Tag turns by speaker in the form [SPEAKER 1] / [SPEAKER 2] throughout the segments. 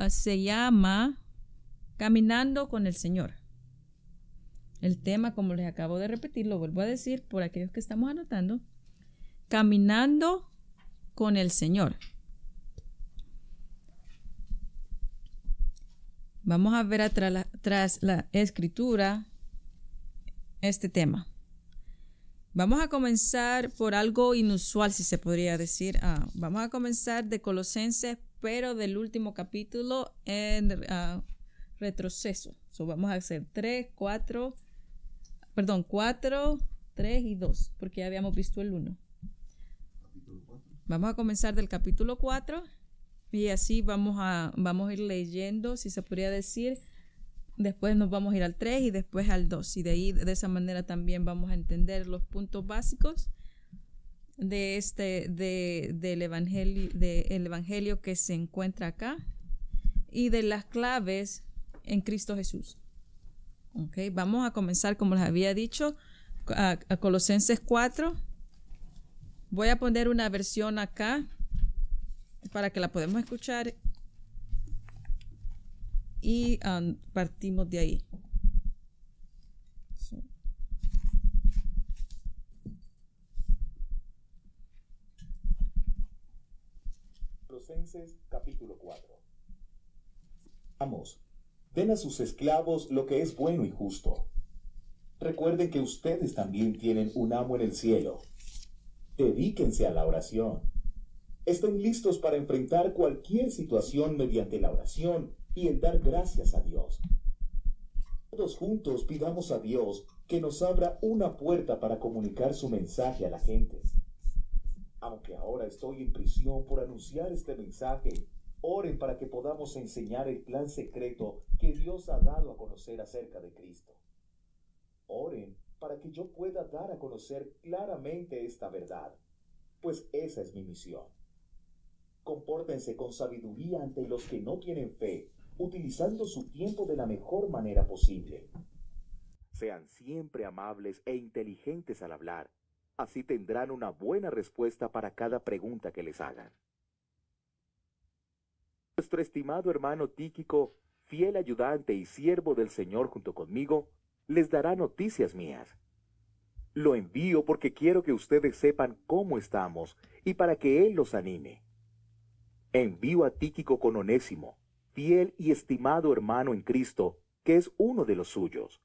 [SPEAKER 1] Ah, se llama Caminando con el Señor. El tema, como les acabo de repetir, lo vuelvo a decir por aquellos que estamos anotando, Caminando con el Señor. Vamos a ver atrás tras la escritura este tema. Vamos a comenzar por algo inusual, si se podría decir. Ah, vamos a comenzar de Colosenses, pero del último capítulo en ah, retroceso. So, vamos a hacer 3, 4, perdón, 4, 3 y 2, porque ya habíamos visto el 1. Vamos a comenzar del capítulo 4 y así vamos a, vamos a ir leyendo, si se podría decir, después nos vamos a ir al 3 y después al 2. Y de ahí, de esa manera también vamos a entender los puntos básicos de este, de, del evangelio, de el evangelio que se encuentra acá y de las claves en Cristo Jesús. Okay, vamos a comenzar, como les había dicho, a, Colosenses 4. Voy a poner una versión acá para que la podamos escuchar y um, partimos de ahí.
[SPEAKER 2] capítulo 4. Amos, den a sus esclavos lo que es bueno y justo. Recuerden que ustedes también tienen un amo en el cielo. Dedíquense a la oración. Estén listos para enfrentar cualquier situación mediante la oración y el dar gracias a Dios. Todos juntos pidamos a Dios que nos abra una puerta para comunicar su mensaje a la gente. Aunque ahora estoy en prisión por anunciar este mensaje, oren para que podamos enseñar el plan secreto que Dios ha dado a conocer acerca de Cristo. Oren para que yo pueda dar a conocer claramente esta verdad, pues esa es mi misión. Compórtense con sabiduría ante los que no tienen fe utilizando su tiempo de la mejor manera posible. Sean siempre amables e inteligentes al hablar, así tendrán una buena respuesta para cada pregunta que les hagan. Nuestro estimado hermano Tíquico, fiel ayudante y siervo del Señor junto conmigo, les dará noticias mías. Lo envío porque quiero que ustedes sepan cómo estamos y para que Él los anime. Envío a Tíquico con Onésimo, fiel y estimado hermano en Cristo, que es uno de los suyos.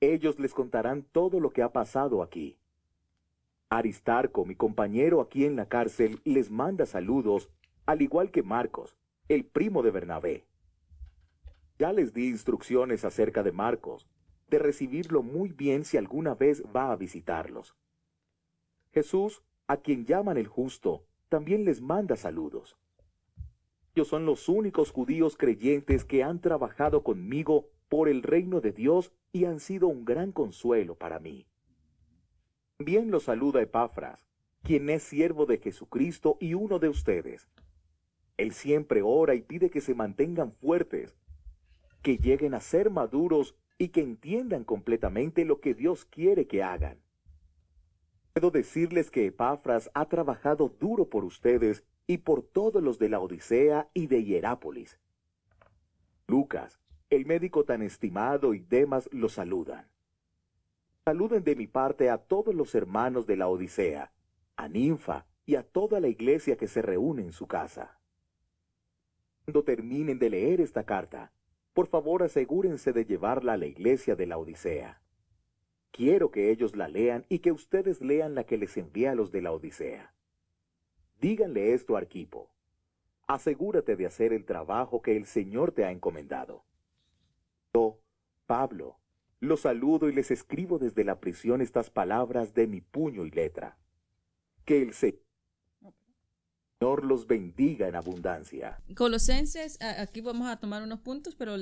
[SPEAKER 2] Ellos les contarán todo lo que ha pasado aquí. Aristarco, mi compañero aquí en la cárcel, les manda saludos, al igual que Marcos, el primo de Bernabé. Ya les di instrucciones acerca de Marcos, de recibirlo muy bien si alguna vez va a visitarlos. Jesús, a quien llaman el justo, también les manda saludos. Ellos son los únicos judíos creyentes que han trabajado conmigo por el reino de Dios y han sido un gran consuelo para mí. Bien los saluda Epafras, quien es siervo de Jesucristo y uno de ustedes. Él siempre ora y pide que se mantengan fuertes, que lleguen a ser maduros y que entiendan completamente lo que Dios quiere que hagan. Puedo decirles que Epafras ha trabajado duro por ustedes y por todos los de la Odisea y de Hierápolis. Lucas, el médico tan estimado y Demas lo saludan. Saluden de mi parte a todos los hermanos de la Odisea, a Ninfa y a toda la iglesia que se reúne en su casa. Cuando terminen de leer esta carta, por favor asegúrense de llevarla a la iglesia de la Odisea. Quiero que ellos la lean y que ustedes lean la que les envía a los de la Odisea. Díganle esto a Arquipo. Asegúrate de hacer el trabajo que el Señor te ha encomendado. Yo, Pablo, los saludo y les escribo desde la prisión estas palabras de mi puño y letra. Que el Señor los bendiga en abundancia.
[SPEAKER 1] Colosenses, aquí vamos a tomar unos puntos, pero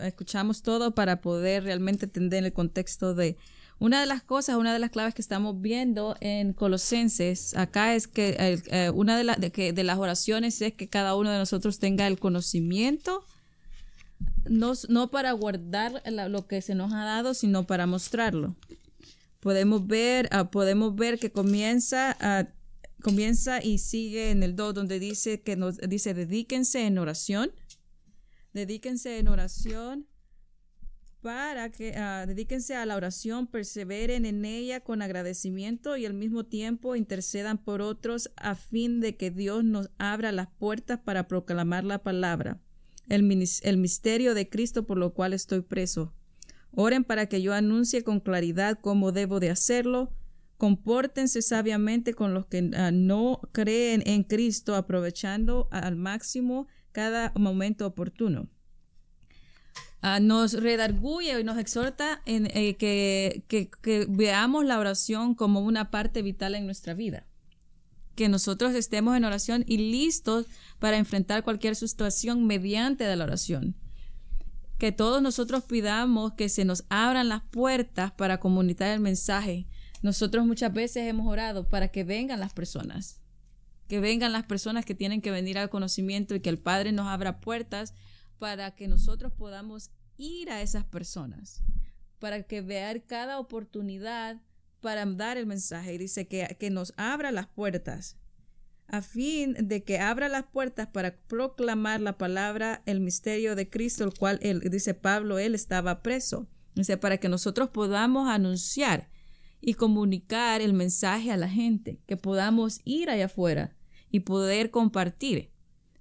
[SPEAKER 1] escuchamos todo para poder realmente entender el contexto de, una de las cosas, una de las claves que estamos viendo en Colosenses acá es que eh, una de, la, de, las oraciones es que cada uno de nosotros tenga el conocimiento, no, para guardar lo que se nos ha dado, sino para mostrarlo. Podemos ver, ah, podemos ver que comienza comienza y sigue en el 2 donde dice que nos dice dedíquense en oración. Dedíquense en oración para que ah, dedíquense a la oración, perseveren en ella con agradecimiento y al mismo tiempo intercedan por otros a fin de que Dios nos abra las puertas para proclamar la palabra, el, misterio de Cristo por lo cual estoy preso. Oren para que yo anuncie con claridad cómo debo de hacerlo. Compórtense sabiamente con los que ah, no creen en Cristo, aprovechando al máximo cada momento oportuno. Ah, nos redarguye y nos exhorta en eh, que, veamos la oración como una parte vital en nuestra vida que nosotros estemos en oración y listos para enfrentar cualquier situación mediante la oración. Que todos nosotros pidamos que se nos abran las puertas para comunicar el mensaje. Nosotros muchas veces hemos orado para que vengan las personas, que vengan las personas que tienen que venir al conocimiento y que el Padre nos abra puertas para que nosotros podamos ir a esas personas, para que vean cada oportunidad para dar el mensaje. Y dice que, que nos abra las puertas, a fin de que abra las puertas para proclamar la palabra, el misterio de Cristo, el cual él, dice Pablo, él estaba preso. Dice, para que nosotros podamos anunciar y comunicar el mensaje a la gente, que podamos ir allá afuera y poder compartir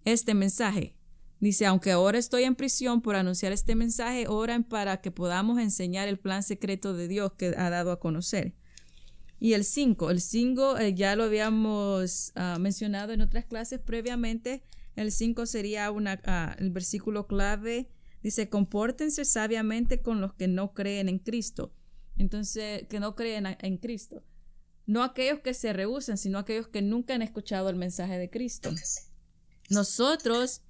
[SPEAKER 1] este mensaje Dice, aunque ahora estoy en prisión por anunciar este mensaje, oran para que podamos enseñar el plan secreto de Dios que ha dado a conocer. Y el 5, el 5 eh, ya lo habíamos ah, mencionado en otras clases previamente. El 5 sería una, ah, el versículo clave. Dice, compórtense sabiamente con los que no creen en Cristo. Entonces, que no creen en Cristo. No aquellos que se rehusan, sino aquellos que nunca han escuchado el mensaje de Cristo. Nosotros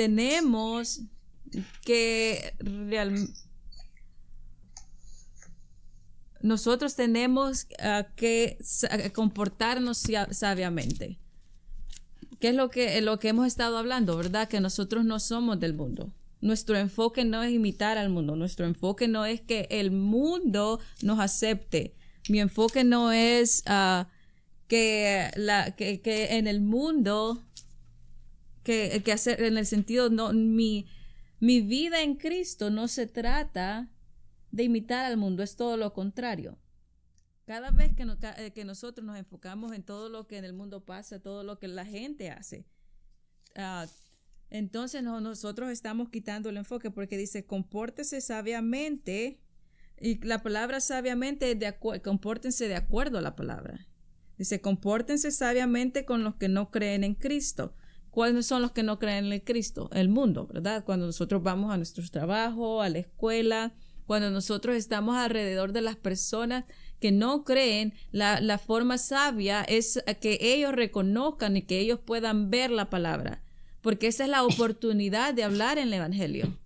[SPEAKER 1] tenemos que nosotros tenemos que comportarnos sabiamente. ¿Qué es lo que, lo que hemos estado hablando, verdad? Que nosotros no somos del mundo. Nuestro enfoque no es imitar al mundo, nuestro enfoque no es que el mundo nos acepte. Mi enfoque no es ah, que, la, que en el mundo que, hacer en el sentido, no, mi, mi vida en Cristo no se trata de imitar al mundo, es todo lo contrario. Cada vez que, eh, que nosotros nos enfocamos en todo lo que en el mundo pasa, todo lo que la gente hace, ah, entonces nosotros estamos quitando el enfoque porque dice, compórtese sabiamente. Y la palabra sabiamente, de compórtense de acuerdo a la palabra. Dice, compórtense sabiamente con los que no creen en Cristo. ¿Cuáles son los que no creen en el Cristo? El mundo, ¿verdad? Cuando nosotros vamos a nuestro trabajo, a la escuela, cuando nosotros estamos alrededor de las personas que no creen, la, forma sabia es que ellos reconozcan y que ellos puedan ver la palabra, porque esa es la oportunidad de hablar en el Evangelio.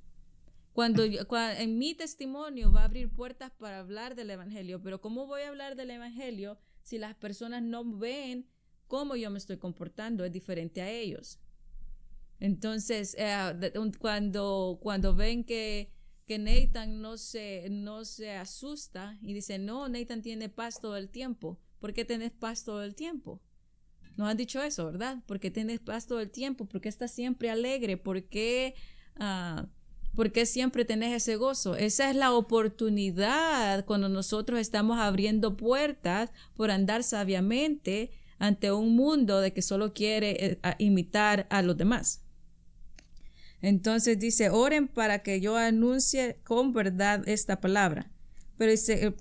[SPEAKER 1] Cuando, en mi testimonio va a abrir puertas para hablar del evangelio, pero ¿cómo voy a hablar del evangelio si las personas no ven cómo yo me estoy comportando es diferente a ellos. Entonces, eh, cuando, cuando ven que, que Nathan no se, no se asusta y dice, no, Nathan tiene paz todo el tiempo. ¿Por qué tenés paz todo el tiempo? Nos han dicho eso, ¿verdad? ¿Por qué tenés paz todo el tiempo? ¿Por qué estás siempre alegre? ¿Por qué, ah, ¿por qué siempre tenés ese gozo? Esa es la oportunidad cuando nosotros estamos abriendo puertas por andar sabiamente ante un mundo de que solo quiere eh, imitar a los demás. Entonces dice, oren para que yo anuncie con verdad esta palabra. Pero, eh,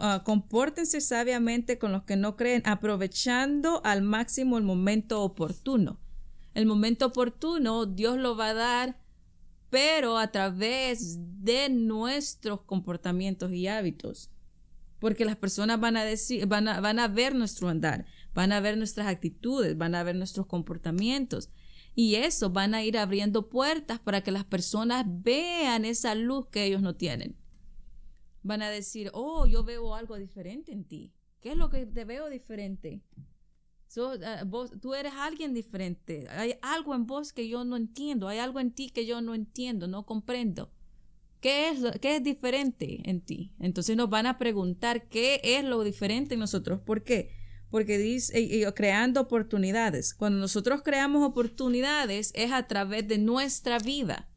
[SPEAKER 1] ah, compórtense sabiamente con los que no creen, aprovechando al máximo el momento oportuno. El momento oportuno Dios lo va a dar, pero a través de nuestros comportamientos y hábitos. Porque las personas van a, decir, van a ver nuestro andar van a ver nuestras actitudes, van a ver nuestros comportamientos. Y eso van a ir abriendo puertas para que las personas vean esa luz que ellos no tienen. Van a decir, oh, yo veo algo diferente en ti. ¿Qué es lo que te veo diferente? Ah, tú eres alguien diferente. Hay algo en vos que yo no entiendo. Hay algo en ti que yo no entiendo, no comprendo. ¿Qué es, lo, ¿Qué es diferente en ti? Entonces nos van a preguntar qué es lo diferente en nosotros. ¿Por qué? porque dice, creando oportunidades. Cuando nosotros creamos oportunidades es a través de nuestra vida,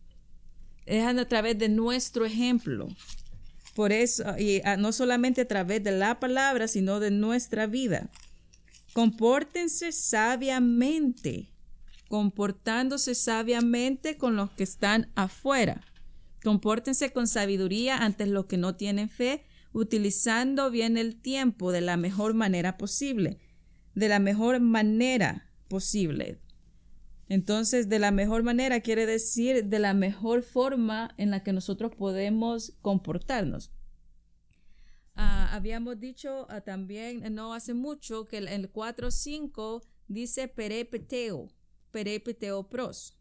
[SPEAKER 1] es a través de nuestro ejemplo. Por eso, y no solamente a través de la palabra, sino de nuestra vida. Compórtense sabiamente, comportándose sabiamente con los que están afuera. Compórtense con sabiduría ante los que no tienen fe utilizando bien el tiempo de la mejor manera posible, de la mejor manera posible. Entonces, de la mejor manera quiere decir de la mejor forma en la que nosotros podemos comportarnos. Ah, habíamos dicho ah, también, eh, no hace mucho, que el, el 4.5 dice perepeteo, perepeteo pros.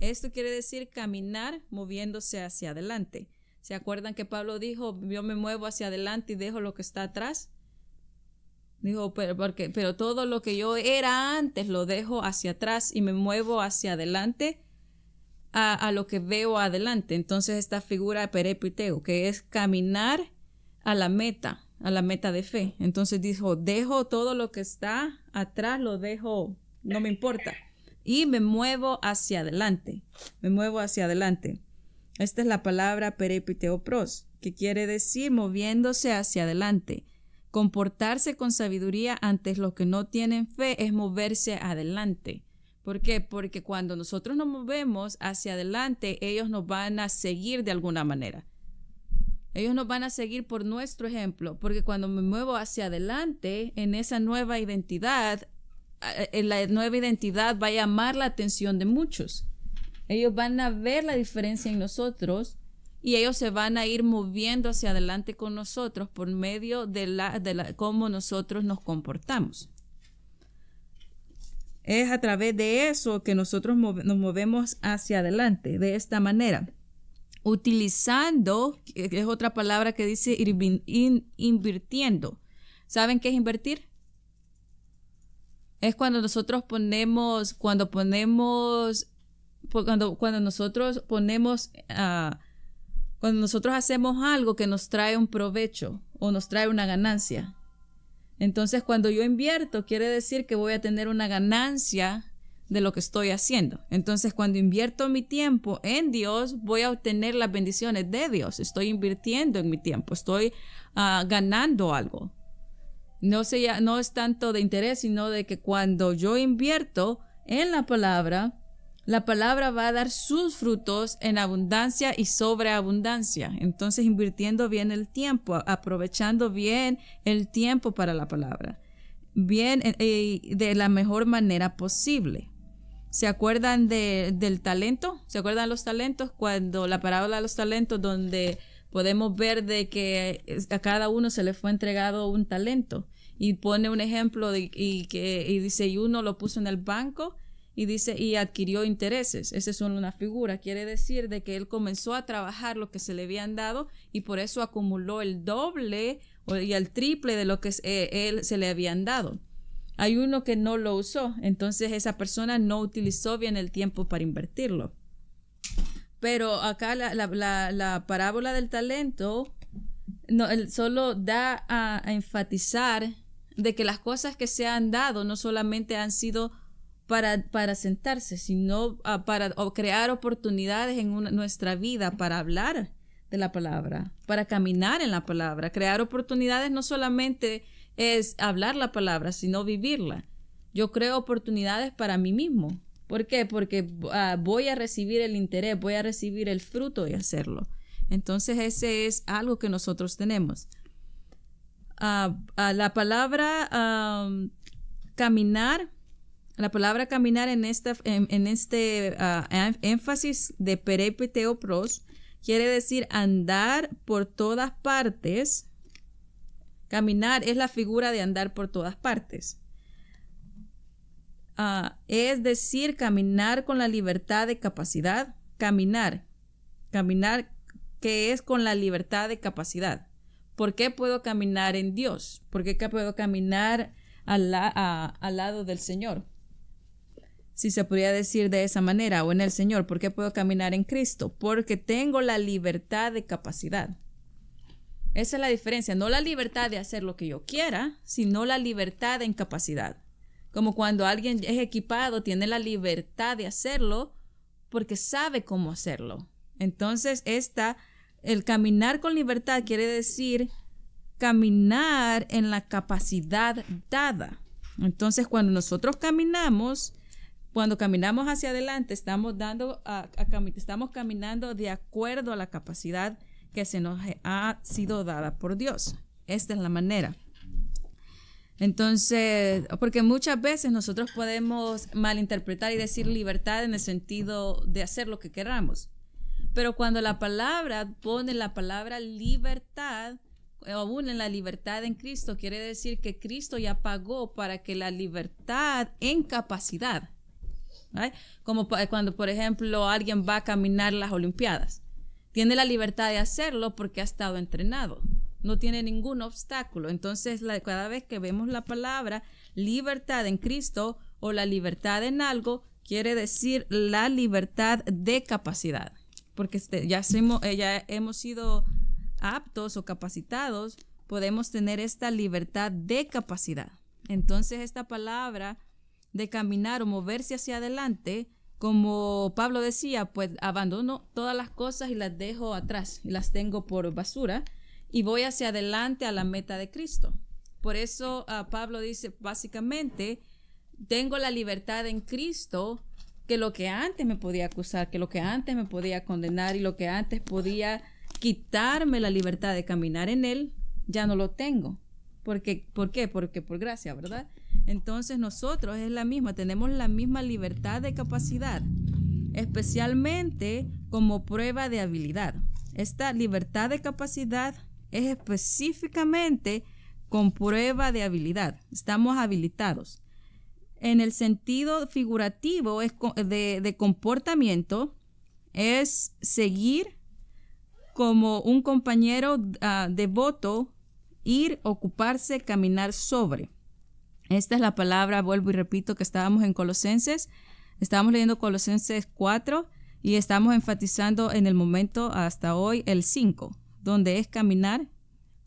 [SPEAKER 1] Esto quiere decir caminar moviéndose hacia adelante. ¿Se acuerdan que Pablo dijo, yo me muevo hacia adelante y dejo lo que está atrás? Dijo, pero, porque, pero todo lo que yo era antes lo dejo hacia atrás y me muevo hacia adelante a, a lo que veo adelante. Entonces esta figura de perepiteo, que es caminar a la meta, a la meta de fe. Entonces dijo, dejo todo lo que está atrás, lo dejo, no me importa. Y me muevo hacia adelante, me muevo hacia adelante. Esta es la palabra pros que quiere decir moviéndose hacia adelante. Comportarse con sabiduría ante los que no tienen fe es moverse adelante. ¿Por qué? Porque cuando nosotros nos movemos hacia adelante, ellos nos van a seguir de alguna manera. Ellos nos van a seguir por nuestro ejemplo, porque cuando me muevo hacia adelante en esa nueva identidad, la nueva identidad va a llamar la atención de muchos. Ellos van a ver la diferencia en nosotros y ellos se van a ir moviendo hacia adelante con nosotros por medio de, la, de la, cómo nosotros nos comportamos. Es a través de eso que nosotros nos movemos hacia adelante, de esta manera. Utilizando, que es otra palabra que dice invirtiendo. ¿Saben qué es invertir? Es cuando nosotros ponemos, cuando ponemos pues, cuando, nosotros ponemos, ah, cuando nosotros hacemos algo que nos trae un provecho o nos trae una ganancia. Entonces, cuando yo invierto, quiere decir que voy a tener una ganancia de lo que estoy haciendo. Entonces, cuando invierto mi tiempo en Dios, voy a obtener las bendiciones de Dios. Estoy invirtiendo en mi tiempo, estoy ah, ganando algo. No, sea no es tanto de interés, sino de que cuando yo invierto en la palabra, la palabra va a dar sus frutos en abundancia y sobreabundancia. Entonces, invirtiendo bien el tiempo, aprovechando bien el tiempo para la palabra, bien y eh, eh, de la mejor manera posible. ¿Se acuerdan de, del talento? ¿Se acuerdan los talentos? Cuando la parábola de los talentos, donde podemos ver de que eh, a cada uno se le fue entregado un talento. Y pone un ejemplo y, que, y dice, y uno lo puso en el banco y dice, y adquirió intereses. Esa es una figura. Quiere decir de que él comenzó a trabajar lo que se le habían dado y por eso acumuló el doble y el triple de lo que eh, él se le habían dado. Hay uno que no lo usó, entonces esa persona no utilizó bien el tiempo para invertirlo. Pero acá la, parábola del talento no, solo da a enfatizar de que las cosas que se han dado no solamente han sido para, sentarse, sino ah, para crear oportunidades en nuestra vida para hablar de la palabra, para caminar en la palabra. Crear oportunidades no solamente es hablar la palabra, sino vivirla. Yo creo oportunidades para mí mismo. ¿Por qué? Porque ah, voy a recibir el interés, voy a recibir el fruto de hacerlo. Entonces ese es algo que nosotros tenemos. a ah, la palabra caminar la palabra caminar en, esta, en, este ah, énfasis de perepeteo pros quiere decir andar por todas partes. Caminar es la figura de andar por todas partes. Ah, es decir, caminar con la libertad de capacidad. Caminar. Caminar que es con la libertad de capacidad. ¿Por qué puedo caminar en Dios? ¿Por qué puedo caminar al lado del Señor? si se podría decir de esa manera, o en el Señor, ¿por qué puedo caminar en Cristo? Porque tengo la libertad de capacidad. Esa es la diferencia, no la libertad de hacer lo que yo quiera, sino la libertad de capacidad. Como cuando alguien es equipado, tiene la libertad de hacerlo porque sabe cómo hacerlo. Entonces, esta, el caminar con libertad quiere decir caminar en la capacidad dada. Entonces, cuando nosotros caminamos cuando caminamos hacia adelante, estamos, dando a, estamos caminando de acuerdo a la capacidad que se nos ha sido dada por Dios. Esta es la manera. Entonces, porque muchas veces nosotros podemos malinterpretar y decir libertad en el sentido de hacer lo que queramos. Pero cuando la palabra pone la palabra libertad, eh, aún en la libertad en Cristo, quiere decir que Cristo ya pagó para que la libertad en capacidad como eh, cuando, por ejemplo, alguien va a caminar las Olimpiadas. Tiene la libertad de hacerlo porque ha estado entrenado. No tiene ningún obstáculo. Entonces, la, cada vez que vemos la palabra libertad en Cristo o la libertad en algo, quiere decir la libertad de capacidad. Porque este, eh, ya hemos sido aptos o capacitados, podemos tener esta libertad de capacidad. Entonces esta palabra de caminar o moverse hacia adelante, como Pablo decía, pues abandono todas las cosas y las dejo atrás, y las tengo por basura, y voy hacia adelante a la meta de Cristo. Por eso ah, Pablo dice, básicamente, tengo la libertad en Cristo que lo que antes me podía acusar, que lo que antes me podía condenar y lo que antes podía quitarme la libertad de caminar en Él, ya no lo tengo. Porque, ¿Por qué? Porque por gracia, ¿verdad? Entonces nosotros es la misma, tenemos la misma libertad de capacidad, especialmente como prueba de habilidad. Esta libertad de capacidad es específicamente con prueba de habilidad. Estamos habilitados. En el sentido figurativo de, comportamiento, es seguir como un compañero ah, devoto, ir, ocuparse, caminar sobre. Esta es la palabra, vuelvo y repito, que estábamos en Colosenses. Estábamos leyendo Colosenses 4 y estamos enfatizando en el momento hasta hoy el 5, donde es caminar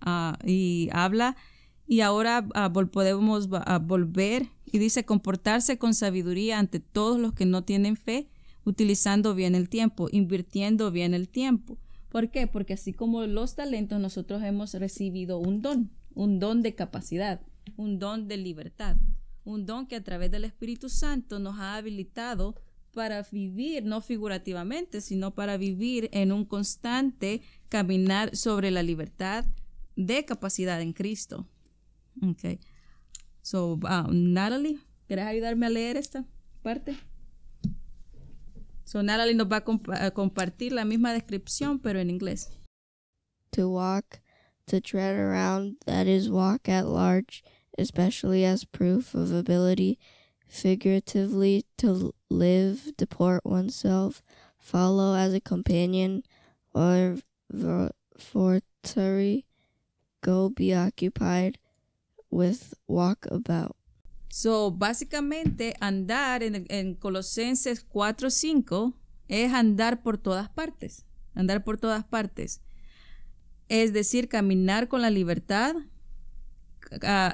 [SPEAKER 1] ah, y habla. Y ahora ah, podemos ah, volver y dice comportarse con sabiduría ante todos los que no tienen fe, utilizando bien el tiempo, invirtiendo bien el tiempo. ¿Por qué? Porque así como los talentos, nosotros hemos recibido un don, un don de capacidad un don de libertad, un don que a través del Espíritu Santo nos ha habilitado para vivir, no figurativamente, sino para vivir en un constante caminar sobre la libertad de capacidad en Cristo. So, um, Natalie, ¿querés ayudarme a leer esta parte? So, Natalie nos va a, a compartir la misma descripción, pero en inglés.
[SPEAKER 3] To walk, to tread around, that is walk at large. especially as proof of ability figuratively to live, deport oneself, follow as a companion, or fortary, go be occupied with, walk
[SPEAKER 1] about. So, básicamente, andar en, en Colosenses 4:5 es andar por todas partes. Andar por todas partes. Es decir, caminar con la libertad,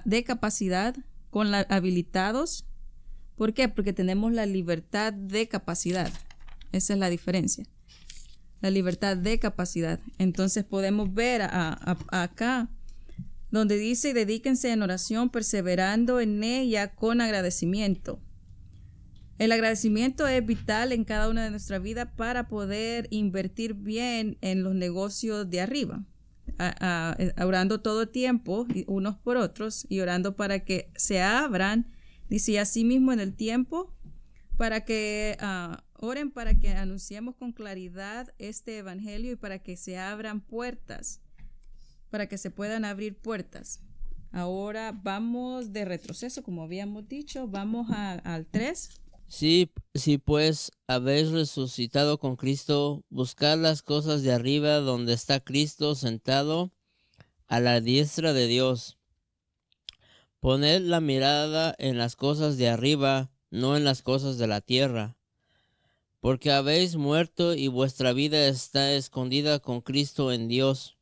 [SPEAKER 1] de capacidad con habilitados. ¿Por qué? Porque tenemos la libertad de capacidad. Esa es la diferencia. La libertad de capacidad. Entonces podemos ver acá donde dice, dedíquense en oración, perseverando en ella con agradecimiento. El agradecimiento es vital en cada una de nuestra vida para poder invertir bien en los negocios de arriba. Eh, orando todo tiempo, unos por otros, y orando para que se abran, dice así mismo en el tiempo, para que ah, oren, para que anunciemos con claridad este evangelio y para que se abran puertas, para que se puedan abrir puertas. Ahora vamos de retroceso, como habíamos dicho, vamos al 3.
[SPEAKER 4] Si, pues habéis resucitado con Cristo, buscad las cosas de arriba donde está Cristo sentado a la diestra de Dios. Poned la mirada en las cosas de arriba, no en las cosas de la tierra. Porque habéis muerto y vuestra vida está escondida con Cristo en Dios.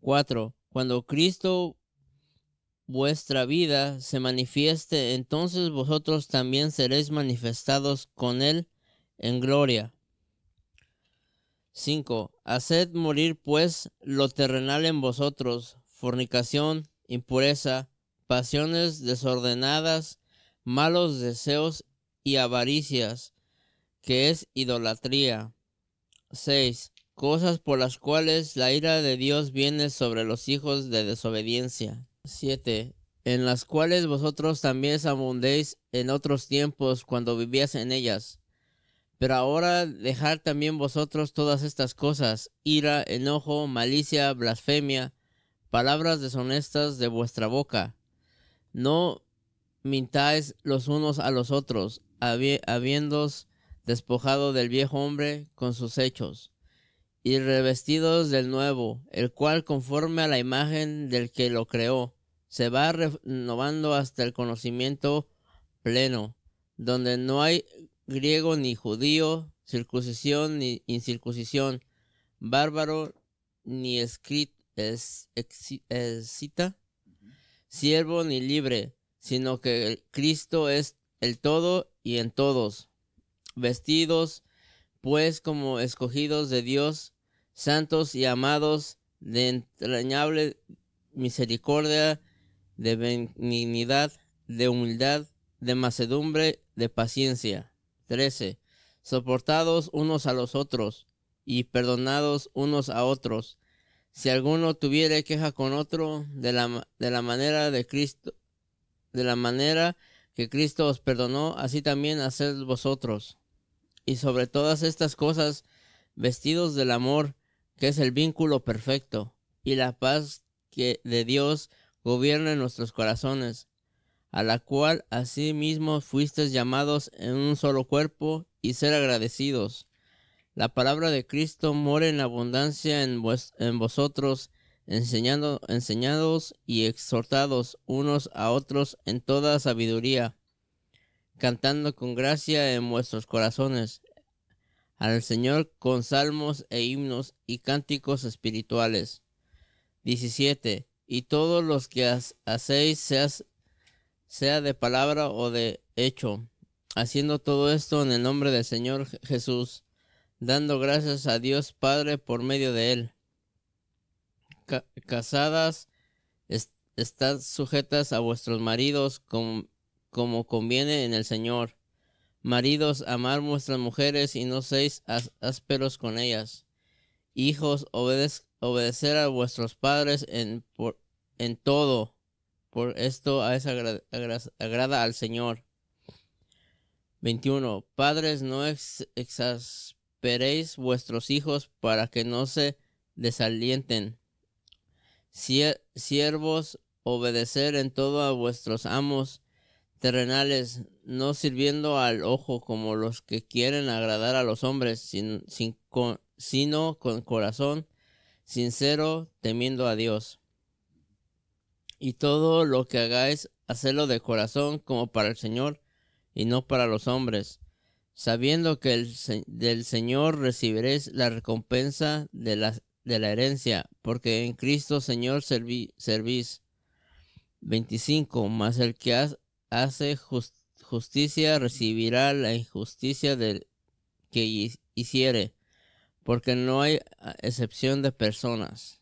[SPEAKER 4] 4. Cuando Cristo, vuestra vida se manifieste, entonces vosotros también seréis manifestados con Él en gloria. 5. Haced morir pues lo terrenal en vosotros, fornicación, impureza, pasiones desordenadas, malos deseos y avaricias, que es idolatría. 6. Cosas por las cuales la ira de Dios viene sobre los hijos de desobediencia. 7. En las cuales vosotros también abundéis en otros tiempos cuando vivías en ellas. Pero ahora dejad también vosotros todas estas cosas, ira, enojo, malicia, blasfemia, palabras deshonestas de vuestra boca. No mintáis los unos a los otros, habiéndos despojado del viejo hombre con sus hechos y revestidos del nuevo, el cual conforme a la imagen del que lo creó, se va renovando hasta el conocimiento pleno, donde no hay griego ni judío, circuncisión ni incircuncisión, bárbaro ni escrito, es, siervo ni libre, sino que Cristo es el todo y en todos, vestidos pues como escogidos de Dios, santos y amados de entrañable misericordia, de benignidad, de humildad, de macedumbre, de paciencia. 13. Soportados unos a los otros y perdonados unos a otros. Si alguno tuviere queja con otro, de la, de la manera de Cristo, de la manera que Cristo os perdonó, así también haced vosotros. Y sobre todas estas cosas, vestidos del amor, que es el vínculo perfecto, y la paz que de Dios gobierna en nuestros corazones, a la cual asimismo fuisteis llamados en un solo cuerpo y ser agradecidos. La palabra de Cristo mora en abundancia en, vosotros, enseñados y exhortados unos a otros en toda sabiduría, cantando con gracia en vuestros corazones, al Señor con salmos e himnos y cánticos espirituales. 17. Y todos los que hacéis, sea de palabra o de hecho, haciendo todo esto en el nombre del Señor Jesús, dando gracias a Dios Padre por medio de Él. casadas, estad sujetas a vuestros maridos como conviene en el Señor Maridos, amad vuestras mujeres y no seis ásperos con ellas. Hijos, obedecer a vuestros padres en, en todo. Por esto es agrada al Señor. 21. Padres, no exasperéis vuestros hijos para que no se desalienten. Siervos, obedecer en todo a vuestros amos terrenales, no sirviendo al ojo como los que quieren agradar a los hombres, sino con corazón sincero, temiendo a Dios. Y todo lo que hagáis, hacedlo de corazón como para el Señor y no para los hombres, sabiendo que del Señor recibiréis la recompensa de la, de la herencia, porque en Cristo Señor servís. 25. Mas el que, has hace justicia recibirá la injusticia del que hiciere, porque no hay ah, excepción de personas.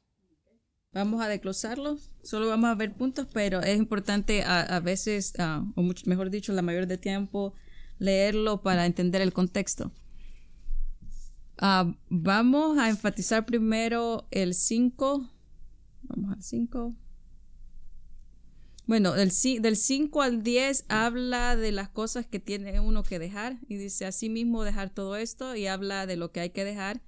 [SPEAKER 1] Vamos a desglosarlo, solo vamos a ver puntos, pero es importante a, veces, ah, o mucho, mejor dicho, la mayor de tiempo, leerlo para entender el contexto. Ah, vamos a enfatizar primero el 5. Vamos al 5. Bueno, del, del 5 al 10 habla de las cosas que tiene uno que dejar y dice sí mismo dejar todo esto y habla de lo que hay que dejar.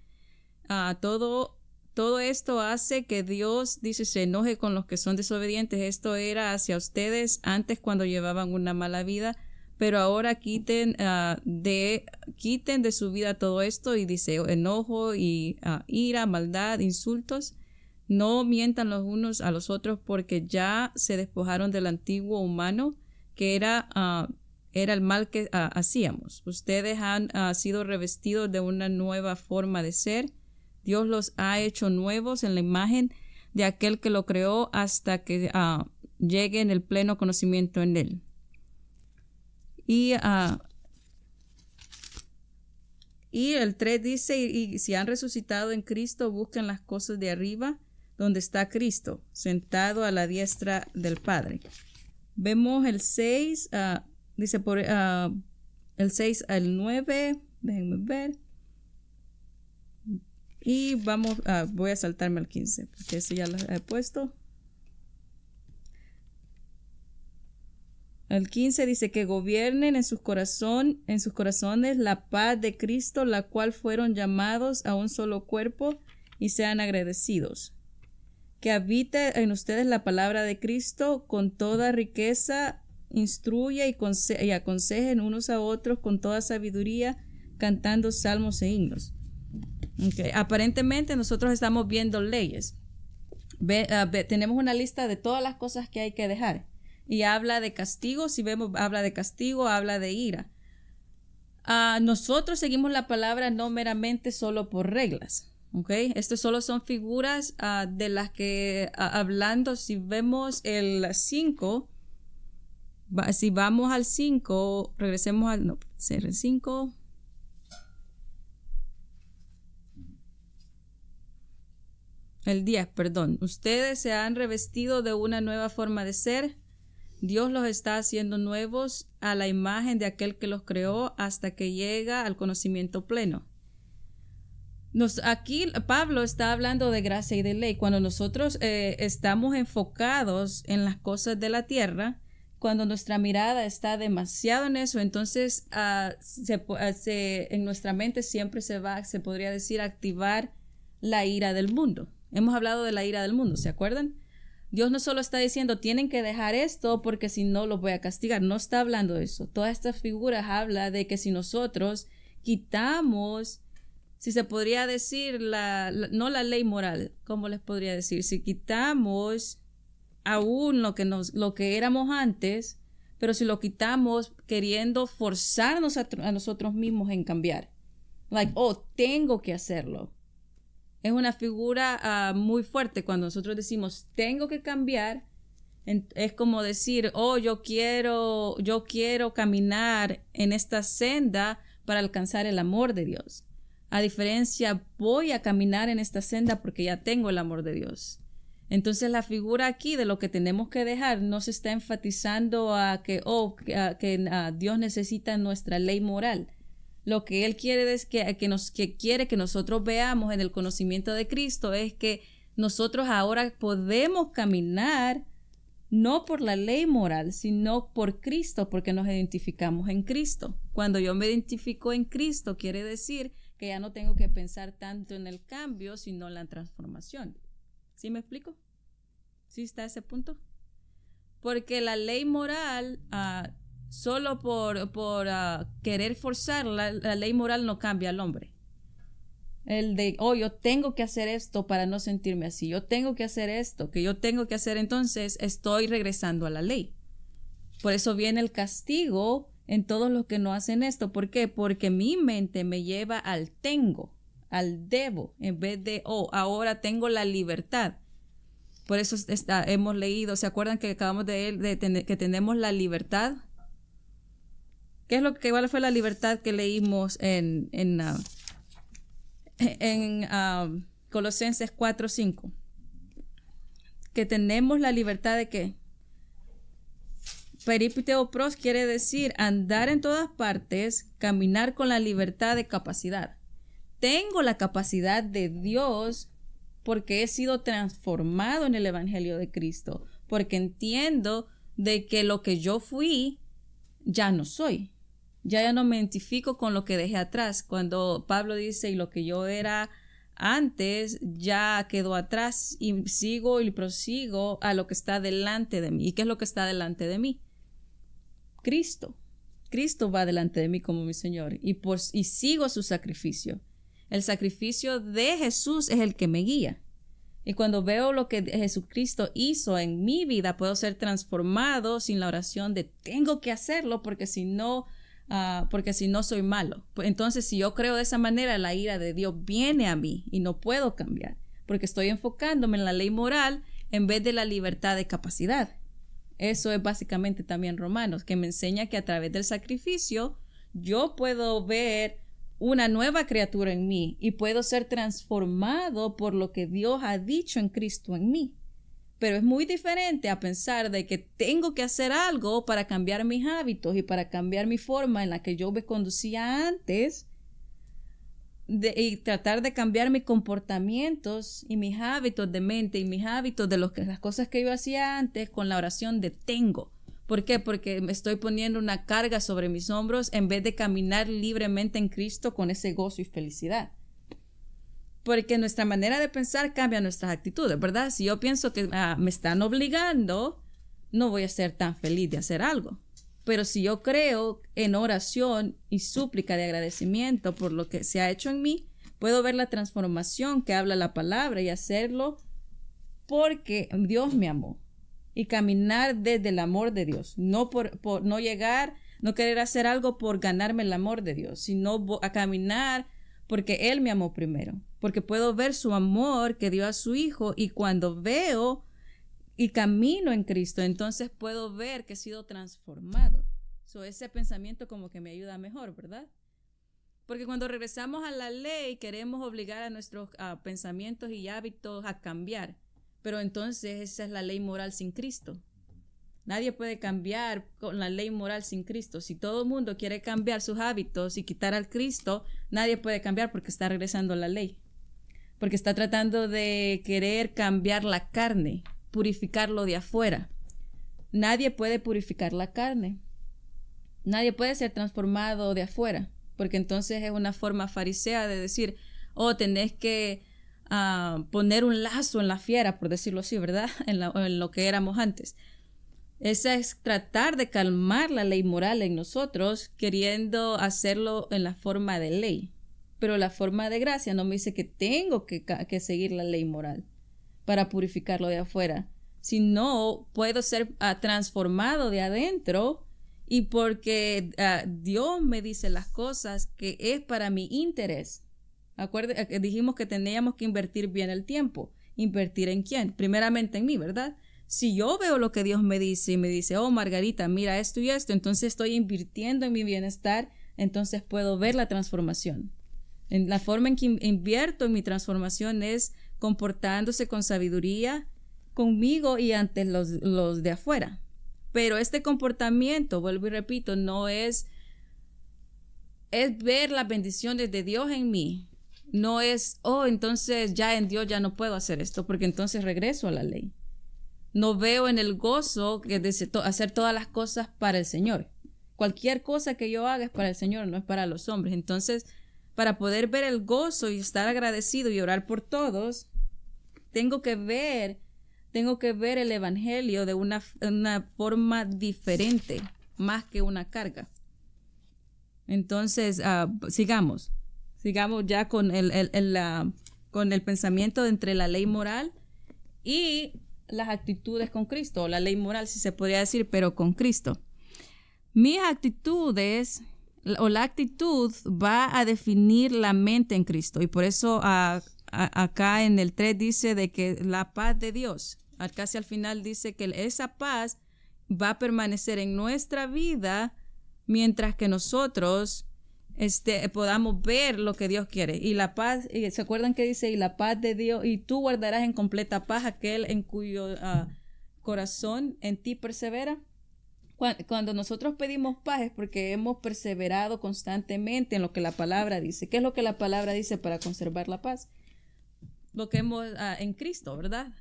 [SPEAKER 1] a ah, todo, todo esto hace que Dios, dice, se enoje con los que son desobedientes. Esto era hacia ustedes antes cuando llevaban una mala vida, pero ahora quiten, ah, de, quiten de su vida todo esto y dice enojo y ah, ira, maldad, insultos no mientan los unos a los otros porque ya se despojaron del antiguo humano que era, ah, era el mal que ah, hacíamos. Ustedes han ah, sido revestidos de una nueva forma de ser. Dios los ha hecho nuevos en la imagen de aquel que lo creó hasta que llegue en el pleno conocimiento en él. Y y el 3 dice, y, si han resucitado en Cristo, busquen las cosas de arriba, donde está Cristo, sentado a la diestra del Padre. Vemos el 6, ah, dice por ah, el 6 al 9, déjenme ver. Y vamos, a ah, voy a saltarme al 15, porque ese ya lo he puesto. El 15 dice que gobiernen en sus, corazón, en sus corazones la paz de Cristo, la cual fueron llamados a un solo cuerpo y sean agradecidos que habite en ustedes la palabra de Cristo con toda riqueza, instruya y, aconseje aconsejen unos a otros con toda sabiduría, cantando salmos e himnos. Aparentemente nosotros estamos viendo leyes. Ah, tenemos una lista de todas las cosas que hay que dejar. Y habla de castigo, si vemos, habla de castigo, habla de ira. Ah, nosotros seguimos la palabra no meramente solo por reglas. ¿ok? Estas solo son figuras ah, de las que ah, hablando, si vemos el 5, si vamos al 5, regresemos al, no, 5. El 10, perdón. Ustedes se han revestido de una nueva forma de ser. Dios los está haciendo nuevos a la imagen de aquel que los creó hasta que llega al conocimiento pleno aquí Pablo está hablando de gracia y de ley. Cuando nosotros eh, estamos enfocados en las cosas de la tierra, cuando nuestra mirada está demasiado en eso, entonces ah, ah, se, en nuestra mente siempre se va, se podría decir, activar la ira del mundo. Hemos hablado de la ira del mundo, ¿se acuerdan? Dios no solo está diciendo, tienen que dejar esto porque si no los voy a castigar, no está hablando de eso. Todas estas figuras habla de que si nosotros quitamos si se podría decir, la, no la ley moral, ¿cómo les podría decir? Si quitamos aún lo que, nos, lo que éramos antes, pero si lo quitamos queriendo forzarnos a, nosotros mismos en cambiar. Like, oh, tengo que hacerlo. Es una figura ah, muy fuerte cuando nosotros decimos, tengo que cambiar. es como decir, oh, yo quiero, yo quiero caminar en esta senda para alcanzar el amor de Dios. A diferencia, voy a caminar en esta senda porque ya tengo el amor de Dios. Entonces la figura aquí de lo que tenemos que dejar no se está enfatizando a que, oh, que Dios necesita nuestra ley moral. Lo que Él quiere es que, que, nos, que quiere que nosotros veamos en el conocimiento de Cristo es que nosotros ahora podemos caminar no por la ley moral, sino por Cristo, porque nos identificamos en Cristo. Cuando yo me identifico en Cristo, quiere decir que ya no tengo que pensar tanto en el cambio, sino en la transformación. ¿Sí me explico? ¿Sí está ese punto? Porque la ley moral, ah, solo por, ah, querer forzar, la, ley moral no cambia al hombre. El de, oh, yo tengo que hacer esto para no sentirme así, yo tengo que hacer esto, que yo tengo que hacer, entonces estoy regresando a la ley. Por eso viene el castigo en todos los que no hacen esto. ¿Por qué? Porque mi mente me lleva al tengo, al debo, en vez de, oh, ahora tengo la libertad. Por eso hemos leído, ¿se acuerdan que acabamos de leer de que tenemos la libertad? ¿Qué es lo que igual fue la libertad que leímos en, en, ah, ah, Colosenses 4, Que tenemos la libertad de que Peripiteo pros quiere decir andar en todas partes, caminar con la libertad de capacidad. Tengo la capacidad de Dios porque he sido transformado en el Evangelio de Cristo, porque entiendo de que lo que yo fui ya no soy. Ya ya no me identifico con lo que dejé atrás. Cuando Pablo dice y lo que yo era antes ya quedó atrás y sigo y prosigo a lo que está delante de mí. ¿Y qué es lo que está delante de mí? Cristo. Cristo va delante de mí como mi Señor y, por, y sigo su sacrificio. El sacrificio de Jesús es el que me guía. Y cuando veo lo que Jesucristo hizo en mi vida, puedo ser transformado sin la oración de tengo que hacerlo porque si no, ah, porque si no soy malo. Entonces, si yo creo de esa manera, la ira de Dios viene a mí y no puedo cambiar porque estoy enfocándome en la ley moral en vez de la libertad de capacidad. Eso es básicamente también Romanos, que me enseña que a través del sacrificio yo puedo ver una nueva criatura en mí y puedo ser transformado por lo que Dios ha dicho en Cristo en mí. Pero es muy diferente a pensar de que tengo que hacer algo para cambiar mis hábitos y para cambiar mi forma en la que yo me conducía antes y tratar de cambiar mis comportamientos y mis hábitos de mente y mis hábitos de las cosas que yo hacía antes con la oración de tengo. ¿Por qué? Porque me estoy poniendo una carga sobre mis hombros en vez de caminar libremente en Cristo con ese gozo y felicidad. Porque nuestra manera de pensar cambia nuestras actitudes, ¿verdad? Si yo pienso que ah, me están obligando, no voy a ser tan feliz de hacer algo. Pero si yo creo en oración y súplica de agradecimiento por lo que se ha hecho en mí, puedo ver la transformación que habla la palabra y hacerlo porque Dios me amó y caminar desde el amor de Dios, no por, no llegar, no querer hacer algo por ganarme el amor de Dios, sino a caminar porque Él me amó primero, porque puedo ver su amor que dio a su Hijo y cuando veo y camino en Cristo, entonces puedo ver que he sido transformado. So, ese pensamiento como que me ayuda mejor, ¿verdad? Porque cuando regresamos a la ley queremos obligar a nuestros pensamientos y hábitos a cambiar, pero entonces esa es la ley moral sin Cristo. Nadie puede cambiar con la ley moral sin Cristo. Si todo el mundo quiere cambiar sus hábitos y quitar al Cristo, nadie puede cambiar porque está regresando a la ley. Porque está tratando de querer cambiar la carne purificarlo de afuera. Nadie puede purificar la carne. Nadie puede ser transformado de afuera, porque entonces es una forma farisea de decir, oh, tenés que ah, poner un lazo en la fiera, por decirlo así, ¿verdad? En, lo que éramos antes. Esa es tratar de calmar la ley moral en nosotros, queriendo hacerlo en la forma de ley. Pero la forma de gracia no me dice que tengo que seguir la ley moral para purificarlo de afuera, Si no, puedo ser ah, transformado de adentro y porque ah, Dios me dice las cosas que es para mi interés. Acuerde, ah, dijimos que teníamos que invertir bien el tiempo. ¿Invertir en quién? Primeramente en mí, ¿verdad? Si yo veo lo que Dios me dice y me dice, oh Margarita, mira esto y esto, entonces estoy invirtiendo en mi bienestar, entonces puedo ver la transformación. En la forma en que invierto en mi transformación es comportándose con sabiduría conmigo y ante los, de afuera. Pero este comportamiento, vuelvo y repito, no es, es ver las bendiciones de Dios en mí. No es, oh, entonces ya en Dios ya no puedo hacer esto, porque entonces regreso a la ley. No veo en el gozo que hacer todas las cosas para el Señor. Cualquier cosa que yo haga es para el Señor, no es para los hombres. Entonces, para poder ver el gozo y estar agradecido y orar por todos, tengo que ver, tengo que ver el Evangelio de una, forma diferente, más que una carga. Entonces, ah, sigamos, sigamos ya con el, con el pensamiento entre la ley moral y las actitudes con Cristo, la ley moral si se podría decir, pero con Cristo. Mis actitudes o la actitud va a definir la mente en Cristo y por eso ah, acá en el 3 dice de que la paz de Dios, casi al final dice que esa paz va a permanecer en nuestra vida mientras que nosotros este, podamos ver lo que Dios quiere. Y la paz, ¿se acuerdan que dice? Y la paz de Dios, y tú guardarás en completa paz aquel en cuyo ah, corazón en ti persevera. cuando nosotros pedimos paz es porque hemos perseverado constantemente en lo que la palabra dice. ¿Qué es lo que la palabra dice para conservar la paz? lo que hemos ah, en Cristo, ¿verdad?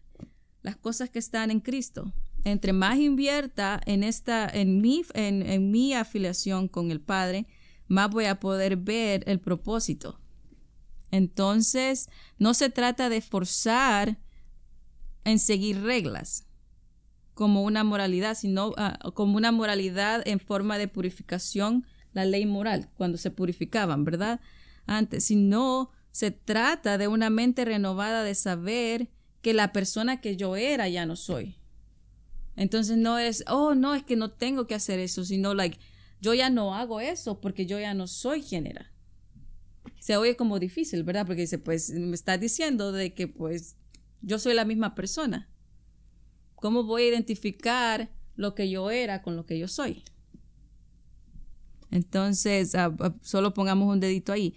[SPEAKER 1] Las cosas que están en Cristo. Entre más invierta en esta, en mi, en, mi afiliación con el Padre, más voy a poder ver el propósito. Entonces, no se trata de forzar en seguir reglas como una moralidad, sino ah, como una moralidad en forma de purificación, la ley moral, cuando se purificaban, ¿verdad? Antes, sino se trata de una mente renovada de saber que la persona que yo era ya no soy. Entonces no es, oh, no, es que no tengo que hacer eso, sino, like, yo ya no hago eso porque yo ya no soy genera. Se oye como difícil, ¿verdad? Porque dice, pues, me está diciendo de que, pues, yo soy la misma persona. ¿Cómo voy a identificar lo que yo era con lo que yo soy? Entonces, ah, ah, solo pongamos un dedito ahí.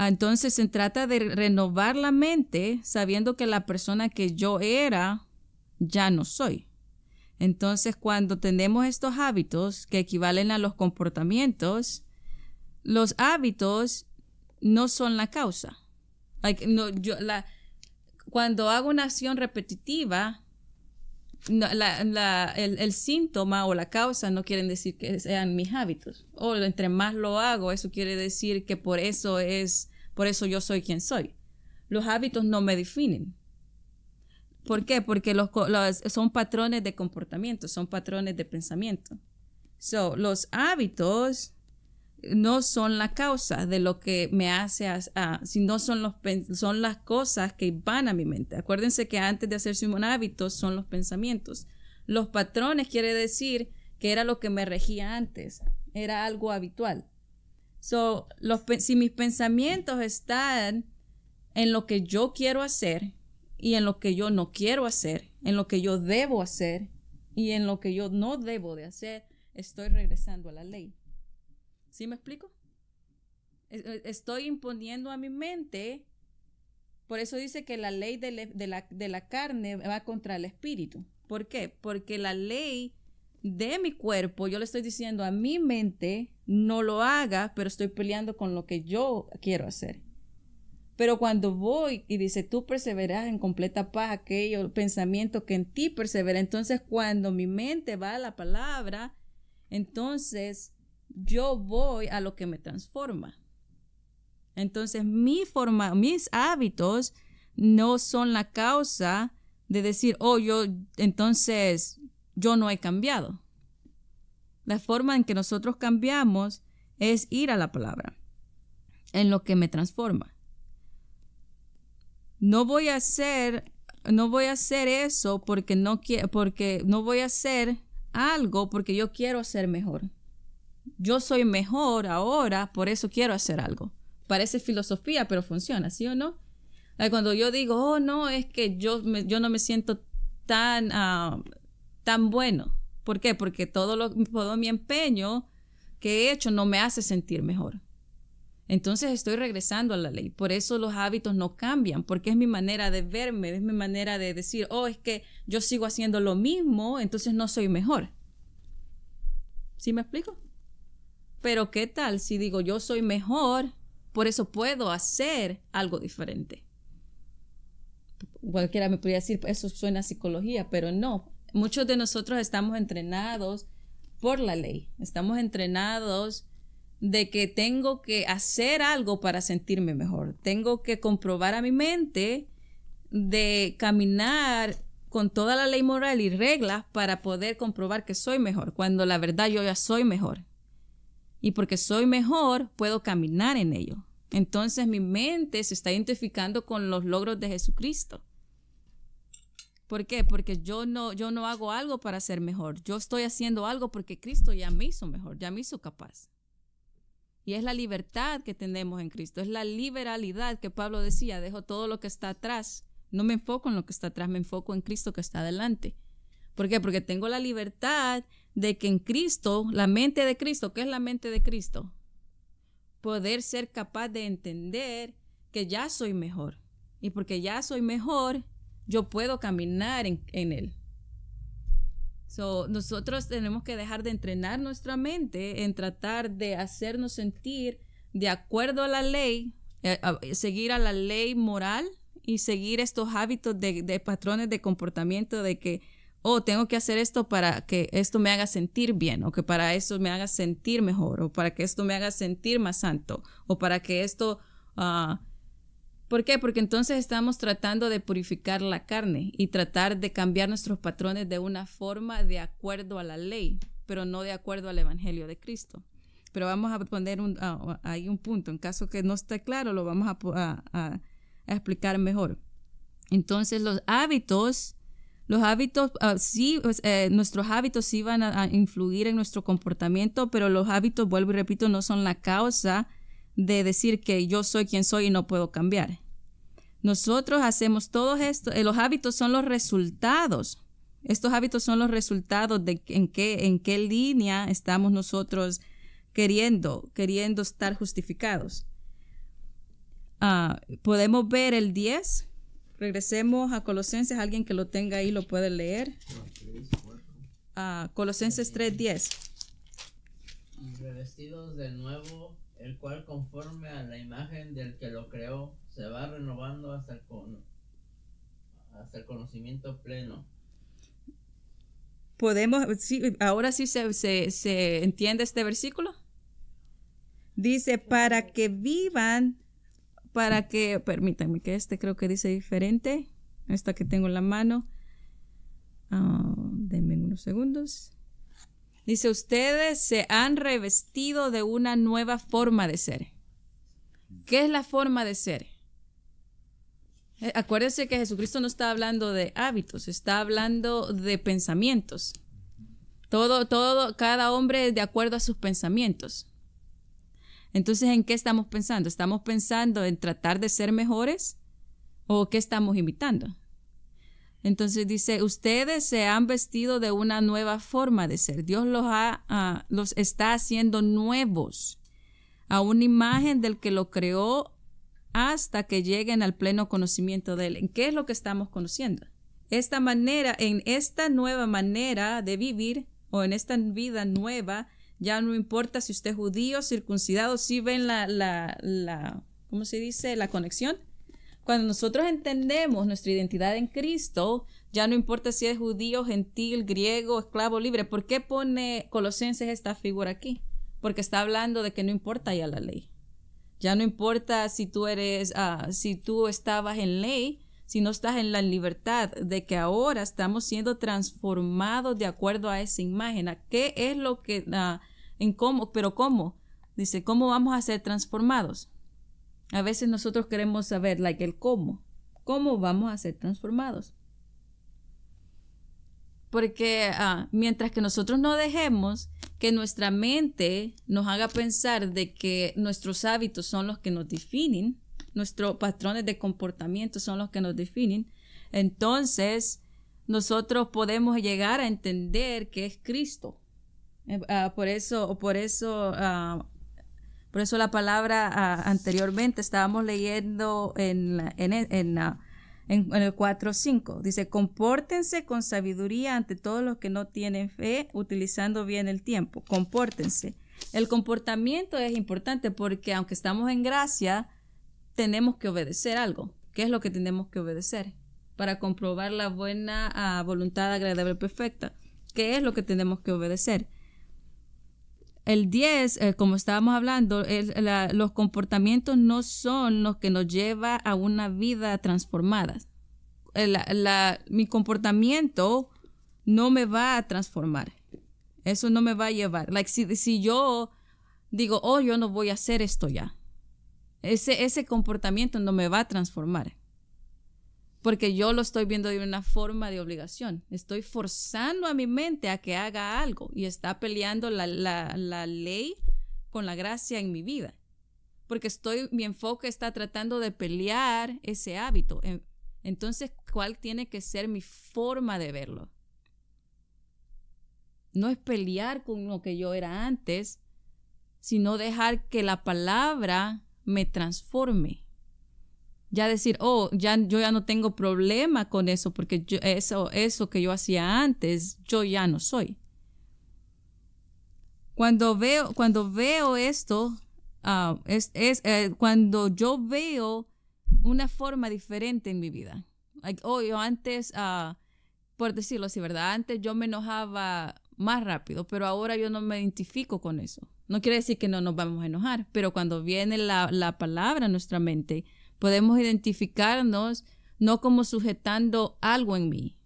[SPEAKER 1] Ah, entonces se trata de renovar la mente sabiendo que la persona que yo era ya no soy. Entonces cuando tenemos estos hábitos que equivalen a los comportamientos, los hábitos no son la causa. cuando hago una acción repetitiva, el, síntoma o la causa no quieren decir que sean mis hábitos. O entre más lo hago, eso quiere decir que por eso es por eso yo soy quien soy. Los hábitos no me definen. ¿Por qué? Porque los, son patrones de comportamiento, son patrones de pensamiento. So, los hábitos no son la causa de lo que me hace, a, si sino son, los, son las cosas que van a mi mente. Acuérdense que antes de hacerse un hábito son los pensamientos. Los patrones quiere decir que era lo que me regía antes, era algo habitual. So, los, si mis pensamientos están en lo que yo quiero hacer y en lo que yo no quiero hacer, en lo que yo debo hacer y en lo que yo no debo de hacer, estoy regresando a la ley. ¿Sí me explico? E, estoy imponiendo a mi mente, por eso dice que la ley de la, carne va contra el espíritu. ¿Por qué? Porque la ley de mi cuerpo, yo le estoy diciendo a mi mente, no lo haga, pero estoy peleando con lo que yo quiero hacer. Pero cuando voy y dice, tú perseveras en completa paz aquello pensamiento que en ti persevera, entonces cuando mi mente va a la palabra, entonces yo voy a lo que me transforma. Entonces mi forma, mis hábitos no son la causa de decir, oh, yo entonces yo no he cambiado. La forma en que nosotros cambiamos es ir a la palabra, en lo que me transforma. No voy a hacer, no voy a hacer eso porque no quiero, porque no voy a hacer algo porque yo quiero ser mejor. Yo soy mejor ahora, por eso quiero hacer algo. Parece filosofía, pero funciona, ¿sí o no? Cuando yo digo, oh, no, es que yo, yo no me siento tan ah, tan bueno. ¿Por qué? Porque todo, lo, todo mi empeño que he hecho no me hace sentir mejor. Entonces estoy regresando a la ley. Por eso los hábitos no cambian, porque es mi manera de verme, es mi manera de decir, oh, es que yo sigo haciendo lo mismo, entonces no soy mejor. ¿Sí me explico? Pero ¿qué tal si digo yo soy mejor, por eso puedo hacer algo diferente? Cualquiera me podría decir, eso suena a psicología, pero no, muchos de nosotros estamos entrenados por la ley, estamos entrenados de que tengo que hacer algo para sentirme mejor, tengo que comprobar a mi mente de caminar con toda la ley moral y reglas para poder comprobar que soy mejor, cuando la verdad yo ya soy mejor. Y porque soy mejor, puedo caminar en ello. Entonces mi mente se está identificando con los logros de Jesucristo. ¿Por qué? Porque yo no, yo no hago algo para ser mejor. Yo estoy haciendo algo porque Cristo ya me hizo mejor, ya me hizo capaz. Y es la libertad que tenemos en Cristo, es la liberalidad que Pablo decía, dejo todo lo que está atrás. No me enfoco en lo que está atrás, me enfoco en Cristo que está adelante. ¿Por qué? Porque tengo la libertad de que en Cristo, la mente de Cristo, ¿qué es la mente de Cristo? Poder ser capaz de entender que ya soy mejor. Y porque ya soy mejor, yo puedo caminar en, él. So, nosotros tenemos que dejar de entrenar nuestra mente en tratar de hacernos sentir de acuerdo a la ley, eh, eh, seguir a la ley moral y seguir estos hábitos de, patrones de comportamiento de que, oh, tengo que hacer esto para que esto me haga sentir bien, o que para eso me haga sentir mejor, o para que esto me haga sentir más santo, o para que esto ah, ¿Por qué? Porque entonces estamos tratando de purificar la carne y tratar de cambiar nuestros patrones de una forma de acuerdo a la ley, pero no de acuerdo al Evangelio de Cristo. Pero vamos a poner un, ahí un punto. En caso que no esté claro, lo vamos a, explicar mejor. Entonces los hábitos, los hábitos, ah, sí, pues, eh, nuestros hábitos sí van a influir en nuestro comportamiento, pero los hábitos, vuelvo y repito, no son la causa de decir que yo soy quien soy y no puedo cambiar. Nosotros hacemos todos esto, eh, los hábitos son los resultados. Estos hábitos son los resultados de en qué, en qué línea estamos nosotros queriendo, queriendo estar justificados. Ah, podemos ver el 10. Regresemos a Colosenses. Alguien que lo tenga ahí lo puede leer. a ah, Colosenses 3.10.
[SPEAKER 4] Revestidos de el cual conforme a la imagen del que lo creó, se va renovando hasta el, conocimiento pleno.
[SPEAKER 1] Podemos, ahora sí se, entiende este versículo. Dice, para que vivan, para que, permítanme que este creo que dice diferente, esta que tengo en la mano. Ah, denme unos segundos. Dice, ustedes se han revestido de una nueva forma de ser. ¿Qué es la forma de ser? Eh, acuérdense que Jesucristo no está hablando de hábitos, está hablando de pensamientos. Todo, todo, cada hombre es de acuerdo a sus pensamientos. Entonces, ¿en qué estamos pensando? ¿Estamos pensando en tratar de ser mejores o qué estamos imitando? Entonces dice, ustedes se han vestido de una nueva forma de ser. Dios los, ha, ah, los está haciendo nuevos a una imagen del que lo creó hasta que lleguen al pleno conocimiento de él. ¿En qué es lo que estamos conociendo? Esta manera, en esta nueva manera de vivir o en esta vida nueva, ya no importa si usted es judío, circuncidado, si ven la, la, la ¿cómo se dice? La conexión. Cuando nosotros entendemos nuestra identidad en Cristo, ya no importa si es judío, gentil, griego, esclavo, libre. ¿Por qué pone Colosenses esta figura aquí? Porque está hablando de que no importa ya la ley. Ya no importa si tú eres, ah, si tú estabas en ley, si no estás en la libertad, de que ahora estamos siendo transformados de acuerdo a esa imagen. qué es lo que, ah, en cómo, pero cómo? Dice, ¿cómo vamos a ser transformados? A veces nosotros queremos saber, like, el cómo. ¿Cómo vamos a ser transformados? Porque ah, mientras que nosotros no dejemos que nuestra mente nos haga pensar de que nuestros hábitos son los que nos definen, nuestros patrones de comportamiento son los que nos definen, entonces nosotros podemos llegar a entender que es Cristo. Eh, ah, por eso, por eso ah, por eso la palabra ah, anteriormente estábamos leyendo en, ah, el 4.5. Dice, compórtense con sabiduría ante todos los que no tienen fe, utilizando bien el tiempo. Compórtense. El comportamiento es importante porque aunque estamos en gracia, tenemos que obedecer algo. ¿Qué es lo que tenemos que obedecer? Para comprobar la buena ah, voluntad agradable perfecta. ¿Qué es lo que tenemos que obedecer? el 10, eh, como estábamos hablando, los comportamientos no son los que nos lleva a una vida transformada. Eh, mi comportamiento no me va a transformar. Eso no me va a llevar. si, yo digo, oh, yo no voy a hacer esto ya. ese comportamiento no me va a transformar porque yo lo estoy viendo de una forma de obligación. Estoy forzando a mi mente a que haga algo y está peleando la, la ley con la gracia en mi vida. Porque estoy, mi enfoque está tratando de pelear ese hábito. Entonces, ¿cuál tiene que ser mi forma de verlo? No es pelear con lo que yo era antes, sino dejar que la palabra me transforme ya decir, oh, ya, yo ya no tengo problema con eso porque eso, eso que yo hacía antes, yo ya no soy. Cuando veo, cuando veo esto, ah, es, eh, cuando yo veo una forma diferente en mi vida. Oh, yo antes, ah, por decirlo así, ¿verdad? Antes yo me enojaba más rápido, pero ahora yo no me identifico con eso. No quiere decir que no nos vamos a enojar, pero cuando viene la, la palabra a nuestra mente, Podemos identificarnos no como sujetando algo en mí,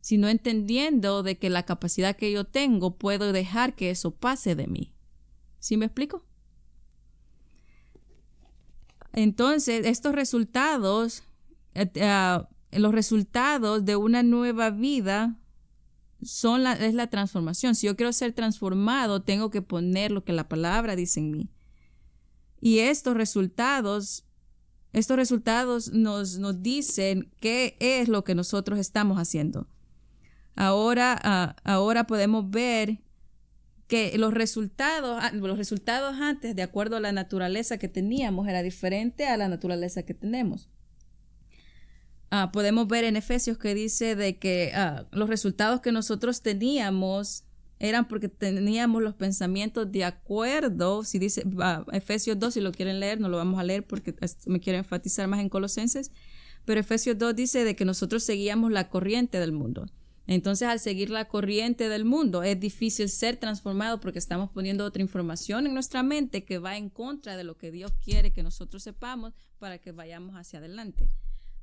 [SPEAKER 1] sino entendiendo de que la capacidad que yo tengo puedo dejar que eso pase de mí. ¿Sí me explico? Entonces, estos resultados, ah, los resultados de una nueva vida son es la transformación. Si yo quiero ser transformado, tengo que poner lo que la palabra dice en mí. Y estos resultados estos resultados nos, nos dicen qué es lo que nosotros estamos haciendo. Ahora, ah, ahora podemos ver que los resultados, ah, los resultados antes, de acuerdo a la naturaleza que teníamos, era diferente a la naturaleza que tenemos. Ah, podemos ver en Efesios que dice de que los resultados que nosotros teníamos eran porque teníamos los pensamientos de acuerdo, si dice Efesios 2, si lo quieren leer, no lo vamos a leer porque me quiero enfatizar más en Colosenses, pero Efesios 2 dice de que nosotros seguíamos la corriente del mundo. Entonces, al seguir la corriente del mundo, es difícil ser transformado porque estamos poniendo otra información en nuestra mente que va en contra de lo que Dios quiere que nosotros sepamos para que vayamos hacia adelante.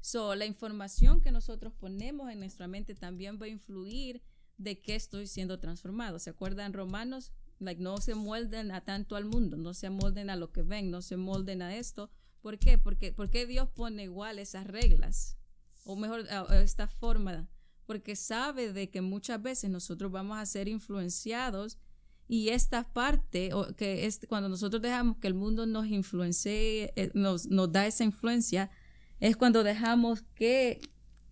[SPEAKER 1] So, la información que nosotros ponemos en nuestra mente también va a influir de qué estoy siendo transformado. ¿Se acuerdan Romanos? Like, no se molden a tanto al mundo, no se molden a lo que ven, no se molden a esto. ¿Por qué? Porque, porque Dios pone igual esas reglas, o mejor, esta forma, porque sabe de que muchas veces nosotros vamos a ser influenciados y esta parte, que es cuando nosotros dejamos que el mundo nos influencie, eh, nos, nos da esa influencia, es cuando dejamos que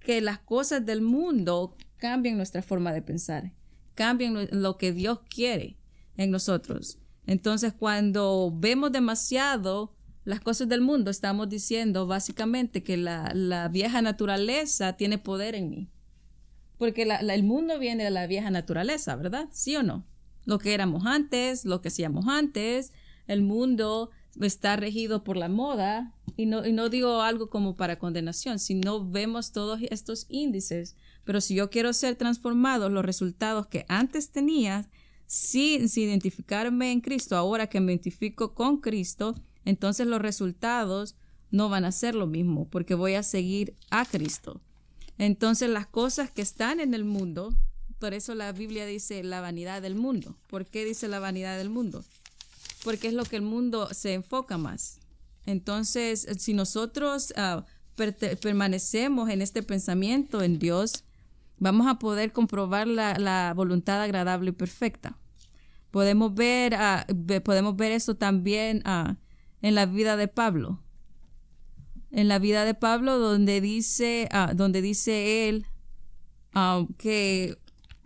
[SPEAKER 1] que las cosas del mundo cambien nuestra forma de pensar, cambien lo que Dios quiere en nosotros. Entonces, cuando vemos demasiado las cosas del mundo, estamos diciendo básicamente que la, vieja naturaleza tiene poder en mí. Porque el mundo viene de la vieja naturaleza, ¿verdad? ¿Sí o no? Lo que éramos antes, lo que hacíamos antes, el mundo está regido por la moda, y no, digo algo como para condenación, sino vemos todos estos índices. Pero si yo quiero ser transformado, los resultados que antes tenía, sin, sin identificarme en Cristo, ahora que me identifico con Cristo, entonces los resultados no van a ser lo mismo, porque voy a seguir a Cristo. Entonces las cosas que están en el mundo, por eso la Biblia dice la vanidad del mundo. ¿Por qué dice la vanidad del mundo? Porque es lo que el mundo se enfoca más. Entonces, si nosotros ah, permanecemos en este pensamiento en Dios, vamos a poder comprobar la, voluntad agradable y perfecta. Podemos ver, ah, podemos ver eso también ah, en la vida de Pablo. En la vida de Pablo, donde dice, donde dice él que,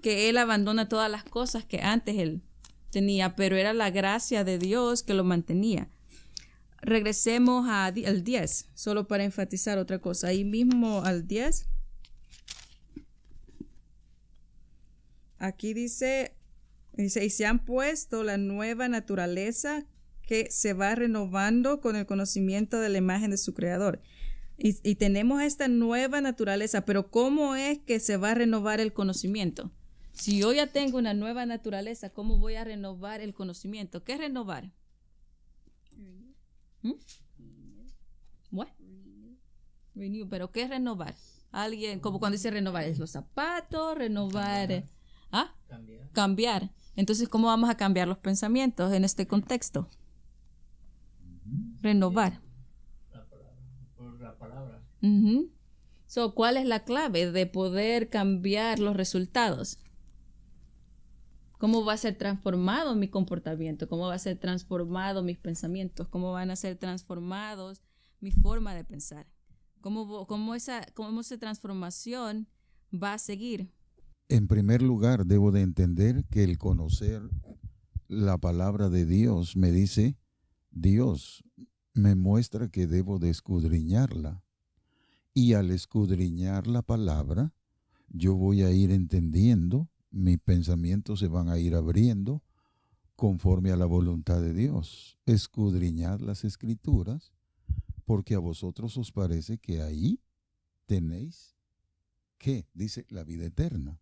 [SPEAKER 1] que él abandona todas las cosas que antes él tenía, pero era la gracia de Dios que lo mantenía regresemos al 10, solo para enfatizar otra cosa. Ahí mismo al 10. Aquí dice, y se han puesto la nueva naturaleza que se va renovando con el conocimiento de la imagen de su creador. Y, y tenemos esta nueva naturaleza, pero ¿cómo es que se va a renovar el conocimiento? Si yo ya tengo una nueva naturaleza, ¿cómo voy a renovar el conocimiento? ¿Qué es renovar? ¿Mm? ¿Pero qué es renovar? Alguien, como cuando dice renovar, es los zapatos, renovar. Cambiar. Eh, ¿ah? Entonces, ¿cómo vamos a cambiar los pensamientos en este contexto? Renovar.
[SPEAKER 4] La Por la palabra.
[SPEAKER 1] so, ¿Cuál es la clave de poder cambiar los resultados? ¿Cómo va a ser transformado mi comportamiento? ¿Cómo va a ser transformado mis pensamientos? ¿Cómo van a ser transformados mi forma de pensar? ¿Cómo, cómo esa, cómo esa transformación va a seguir?
[SPEAKER 5] En primer lugar, debo de entender que el conocer la palabra de Dios me dice, Dios me muestra que debo de escudriñarla. Y al escudriñar la palabra, yo voy a ir entendiendo mis pensamientos se van a ir abriendo conforme a la voluntad de Dios. Escudriñad las escrituras, porque a vosotros os parece que ahí tenéis, que, Dice la vida eterna.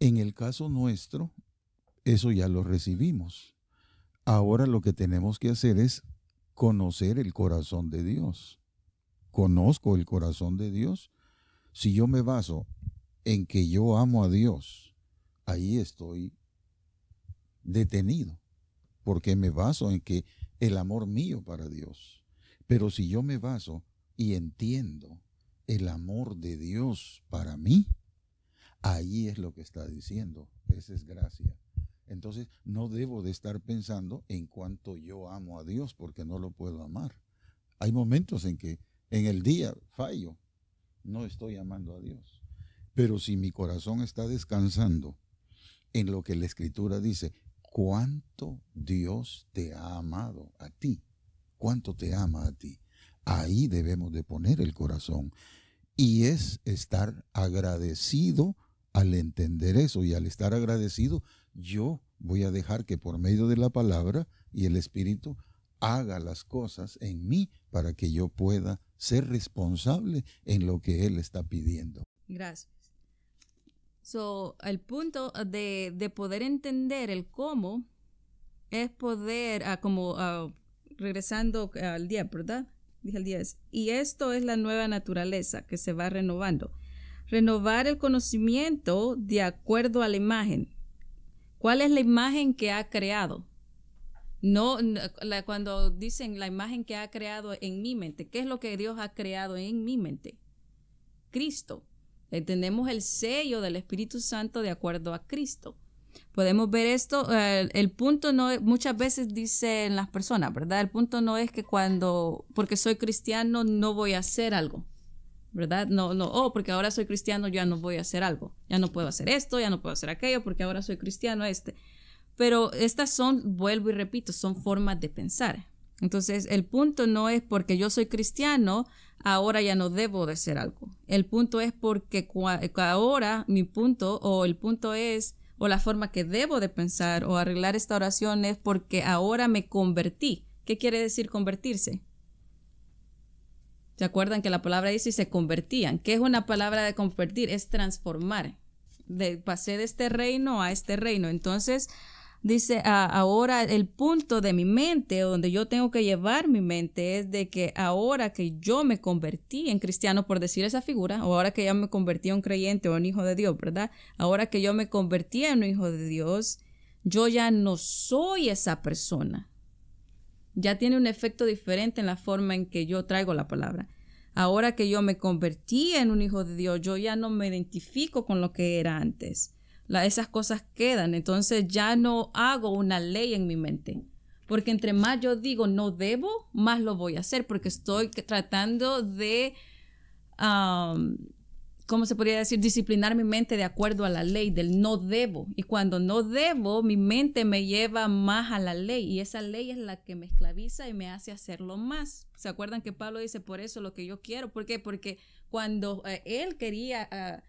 [SPEAKER 5] En el caso nuestro, eso ya lo recibimos. Ahora lo que tenemos que hacer es conocer el corazón de Dios. Conozco el corazón de Dios. Si yo me baso en que yo amo a Dios, ahí estoy detenido, porque me baso en que el amor mío para Dios. Pero si yo me baso y entiendo el amor de Dios para mí, ahí es lo que está diciendo, esa es gracia. Entonces no debo de estar pensando en cuanto yo amo a Dios porque no lo puedo amar. Hay momentos en que en el día fallo, no estoy amando a Dios. Pero si mi corazón está descansando en lo que la escritura dice, cuánto Dios te ha amado a ti, cuánto te ama a ti. Ahí debemos de poner el corazón. Y es estar agradecido al entender eso y al estar agradecido, yo voy a dejar que por medio de la palabra y el Espíritu haga las cosas en mí para que yo pueda ser responsable en lo que Él está pidiendo.
[SPEAKER 1] Gracias. So, el punto de, de poder entender el cómo es poder, ah, como ah, regresando al día, ¿verdad? Dije al 10. Y esto es la nueva naturaleza que se va renovando. Renovar el conocimiento de acuerdo a la imagen. ¿Cuál es la imagen que ha creado? No, cuando dicen la imagen que ha creado en mi mente, ¿qué es lo que Dios ha creado en mi mente? Cristo. Eh, tenemos el sello del Espíritu Santo de acuerdo a Cristo. Podemos ver esto, eh, el punto no, muchas veces dicen las personas, ¿verdad? El punto no es que cuando, porque soy cristiano, no voy a hacer algo, ¿verdad? No, no, oh, porque ahora soy cristiano, ya no voy a hacer algo, ya no puedo hacer esto, ya no puedo hacer aquello, porque ahora soy cristiano este. Pero estas son, vuelvo y repito, son formas de pensar. Entonces, el punto no es porque yo soy cristiano, ahora ya no debo de ser algo. El punto es porque ahora mi punto o el punto es o la forma que debo de pensar o arreglar esta oración es porque ahora me convertí. ¿Qué quiere decir convertirse? ¿Se acuerdan que la palabra dice y se convertían? ¿Qué es una palabra de convertir? Es transformar. De, pasé de este reino a este reino. Entonces, Dice, ah, ahora el punto de mi mente, donde yo tengo que llevar mi mente, es de que ahora que yo me convertí en cristiano, por decir esa figura, o ahora que ya me convertí en un creyente o en hijo de Dios, ¿verdad? Ahora que yo me convertí en un hijo de Dios, yo ya no soy esa persona. Ya tiene un efecto diferente en la forma en que yo traigo la palabra. Ahora que yo me convertí en un hijo de Dios, yo ya no me identifico con lo que era antes esas cosas quedan. Entonces ya no hago una ley en mi mente. Porque entre más yo digo no debo, más lo voy a hacer. Porque estoy tratando de, ¿cómo se podría decir? Disciplinar mi mente de acuerdo a la ley del no debo. Y cuando no debo, mi mente me lleva más a la ley. Y esa ley es la que me esclaviza y me hace hacerlo más. ¿Se acuerdan que Pablo dice por eso lo que yo quiero? ¿Por qué? Porque cuando eh, él quería... Ah,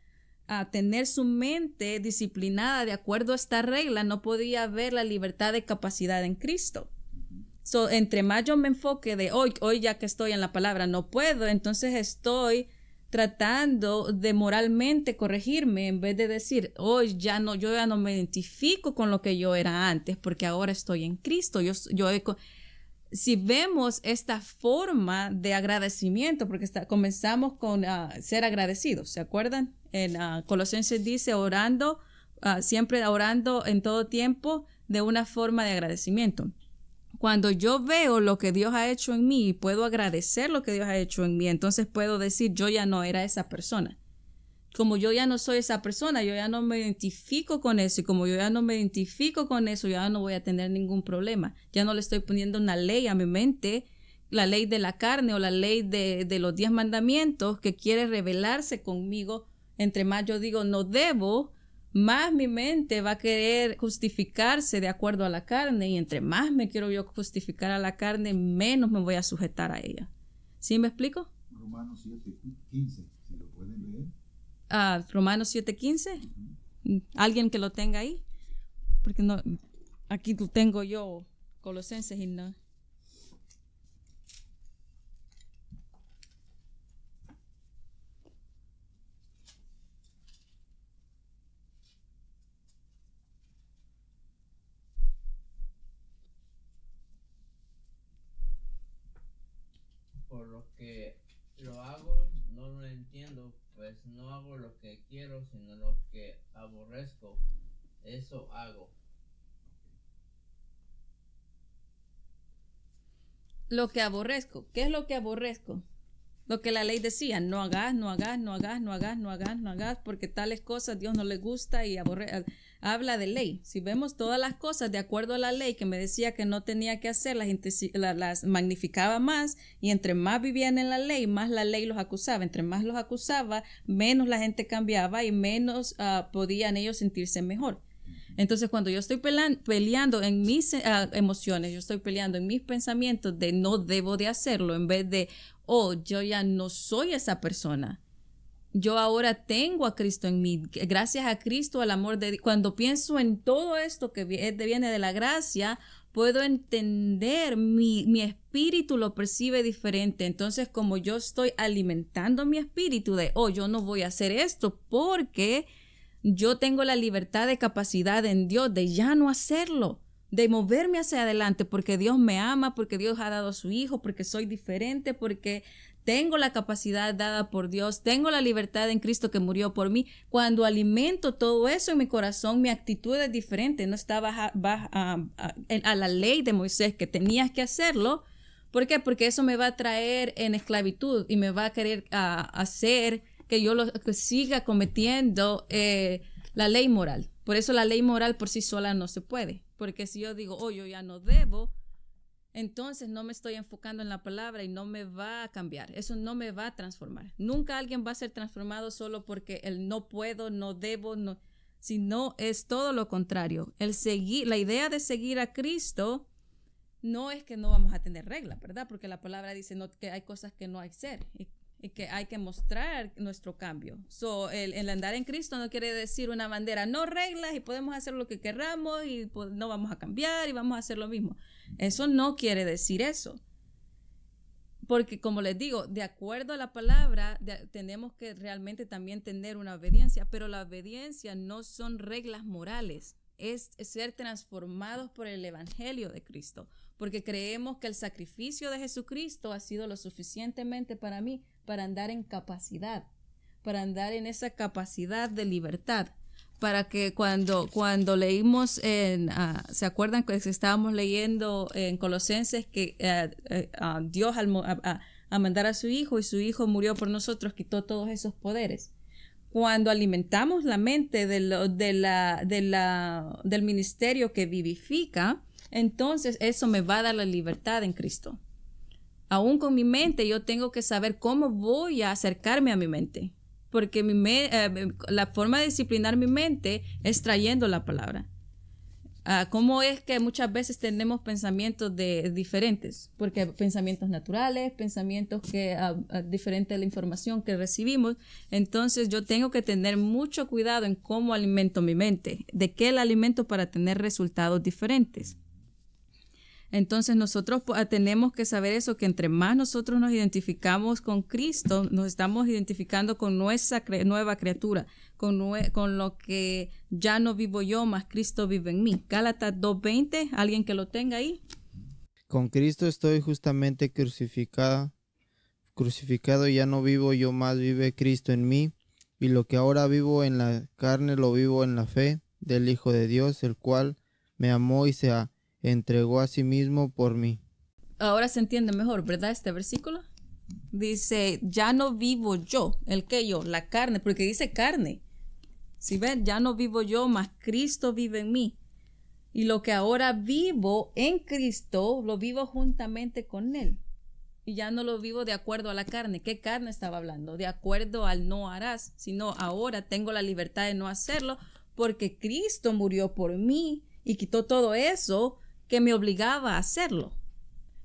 [SPEAKER 1] a tener su mente disciplinada de acuerdo a esta regla, no podía ver la libertad de capacidad en Cristo. So, entre más yo me enfoque de hoy, hoy ya que estoy en la palabra, no puedo, entonces estoy tratando de moralmente corregirme en vez de decir, hoy ya no, yo ya no me identifico con lo que yo era antes, porque ahora estoy en Cristo. Yo, yo si vemos esta forma de agradecimiento, porque comenzamos con ah, ser agradecidos, ¿se acuerdan? en ah, Colosenses dice orando, ah, siempre orando en todo tiempo de una forma de agradecimiento. Cuando yo veo lo que Dios ha hecho en mí y puedo agradecer lo que Dios ha hecho en mí, entonces puedo decir yo ya no era esa persona. Como yo ya no soy esa persona, yo ya no me identifico con eso y como yo ya no me identifico con eso, ya no voy a tener ningún problema. Ya no le estoy poniendo una ley a mi mente la ley de la carne o la ley de, los diez mandamientos que quiere revelarse conmigo entre más yo digo no debo, más mi mente va a querer justificarse de acuerdo a la carne y entre más me quiero yo justificar a la carne, menos me voy a sujetar a ella. ¿Sí me explico?
[SPEAKER 5] Romanos 7, si lo pueden leer.
[SPEAKER 1] Ah, Romanos 7, ¿Alguien que lo tenga ahí? Porque no, aquí lo tengo yo, Colosenses y no.
[SPEAKER 4] Pues no hago lo que quiero, sino lo que aborrezco. Eso hago.
[SPEAKER 1] Lo que aborrezco. ¿Qué es lo que aborrezco? Lo que la ley decía, no hagas, no hagas, no hagas, no hagas, no hagas, no hagas, porque tales cosas Dios no le gusta y habla de ley. Si vemos todas las cosas de acuerdo a la ley que me decía que no tenía que hacer, la gente las, magnificaba más y entre más vivían en la ley, más la ley los acusaba. Entre más los acusaba, menos la gente cambiaba y menos ah, podían ellos sentirse mejor. Entonces, cuando yo estoy peleando en mis ah, emociones, yo estoy peleando en mis pensamientos de no debo de hacerlo, en vez de oh, yo ya no soy esa persona. Yo ahora tengo a Cristo en mí, gracias a Cristo, al amor de Cuando pienso en todo esto que viene de la gracia, puedo entender, mi, mi espíritu lo percibe diferente. Entonces, como yo estoy alimentando mi espíritu de, oh, yo no voy a hacer esto porque yo tengo la libertad de capacidad en Dios de ya no hacerlo de moverme hacia adelante porque Dios me ama, porque Dios ha dado a su hijo, porque soy diferente, porque tengo la capacidad dada por Dios, tengo la libertad en Cristo que murió por mí. Cuando alimento todo eso en mi corazón, mi actitud es diferente, no está baja, ah, ah, a, la ley de Moisés que tenías que hacerlo. ¿Por qué? Porque eso me va a traer en esclavitud y me va a querer ah, hacer que yo lo, siga cometiendo eh, la ley moral. Por eso la ley moral por sí sola no se puede. Porque si yo digo, oh, yo ya no debo, entonces no me estoy enfocando en la palabra y no me va a cambiar. Eso no me va a transformar. Nunca alguien va a ser transformado solo porque el no puedo, no debo, no, sino es todo lo contrario. El seguir, la idea de seguir a Cristo no es que no vamos a tener reglas, ¿verdad? Porque la palabra dice no, que hay cosas que no hay que y que hay que mostrar nuestro cambio. el, andar en Cristo no quiere decir una bandera, no reglas y podemos hacer lo que queramos, y no vamos a cambiar y vamos a hacer lo mismo. Eso no quiere decir eso. Porque como les digo, de acuerdo a la palabra, tenemos que realmente también tener una obediencia, pero la obediencia no son reglas morales, es ser transformados por el Evangelio de Cristo, porque creemos que el sacrificio de Jesucristo ha sido lo suficientemente para mí para andar en capacidad, para andar en esa capacidad de libertad, para que cuando, cuando leímos, en, ah, ¿se acuerdan que estábamos leyendo en Colosenses que eh, eh, ah, Dios al, a mandar a su hijo y su hijo murió por nosotros, quitó todos esos poderes? Cuando alimentamos la mente de lo, de la, del ministerio que vivifica, entonces eso me va a dar la libertad en Cristo aún con mi mente, yo tengo que saber cómo voy a acercarme a mi mente. Porque eh, la forma de disciplinar mi mente es trayendo la palabra. Ah, ¿Cómo es que muchas veces tenemos pensamientos de, diferentes? Porque pensamientos naturales, pensamientos que ah, ah, diferentes la información que recibimos. Entonces yo tengo que tener mucho cuidado en cómo alimento mi mente, de qué la alimento para tener resultados diferentes. Entonces nosotros pues, ah, tenemos que saber eso, que entre más nosotros nos identificamos con Cristo, nos estamos identificando con nuestra nueva criatura, con, lo que ya no vivo yo, más Cristo vive en mí. Gálatas 2.20, alguien que lo tenga ahí.
[SPEAKER 4] Con Cristo estoy justamente crucificada, crucificado ya no vivo yo más, vive Cristo en mí, y lo que ahora vivo en la carne lo vivo en la fe del Hijo de Dios, el cual me amó y se ha entregó a sí mismo por mí.
[SPEAKER 1] Ahora se entiende mejor, ¿verdad? Este versículo. Dice, ya no vivo yo, el que yo, la carne, porque dice carne. Si ven, ya no vivo yo, mas Cristo vive en mí. Y lo que ahora vivo en Cristo, lo vivo juntamente con Él. Y ya no lo vivo de acuerdo a la carne. ¿Qué carne estaba hablando? De acuerdo al no harás, sino ahora tengo la libertad de no hacerlo porque Cristo murió por mí y quitó todo eso me obligaba a hacerlo.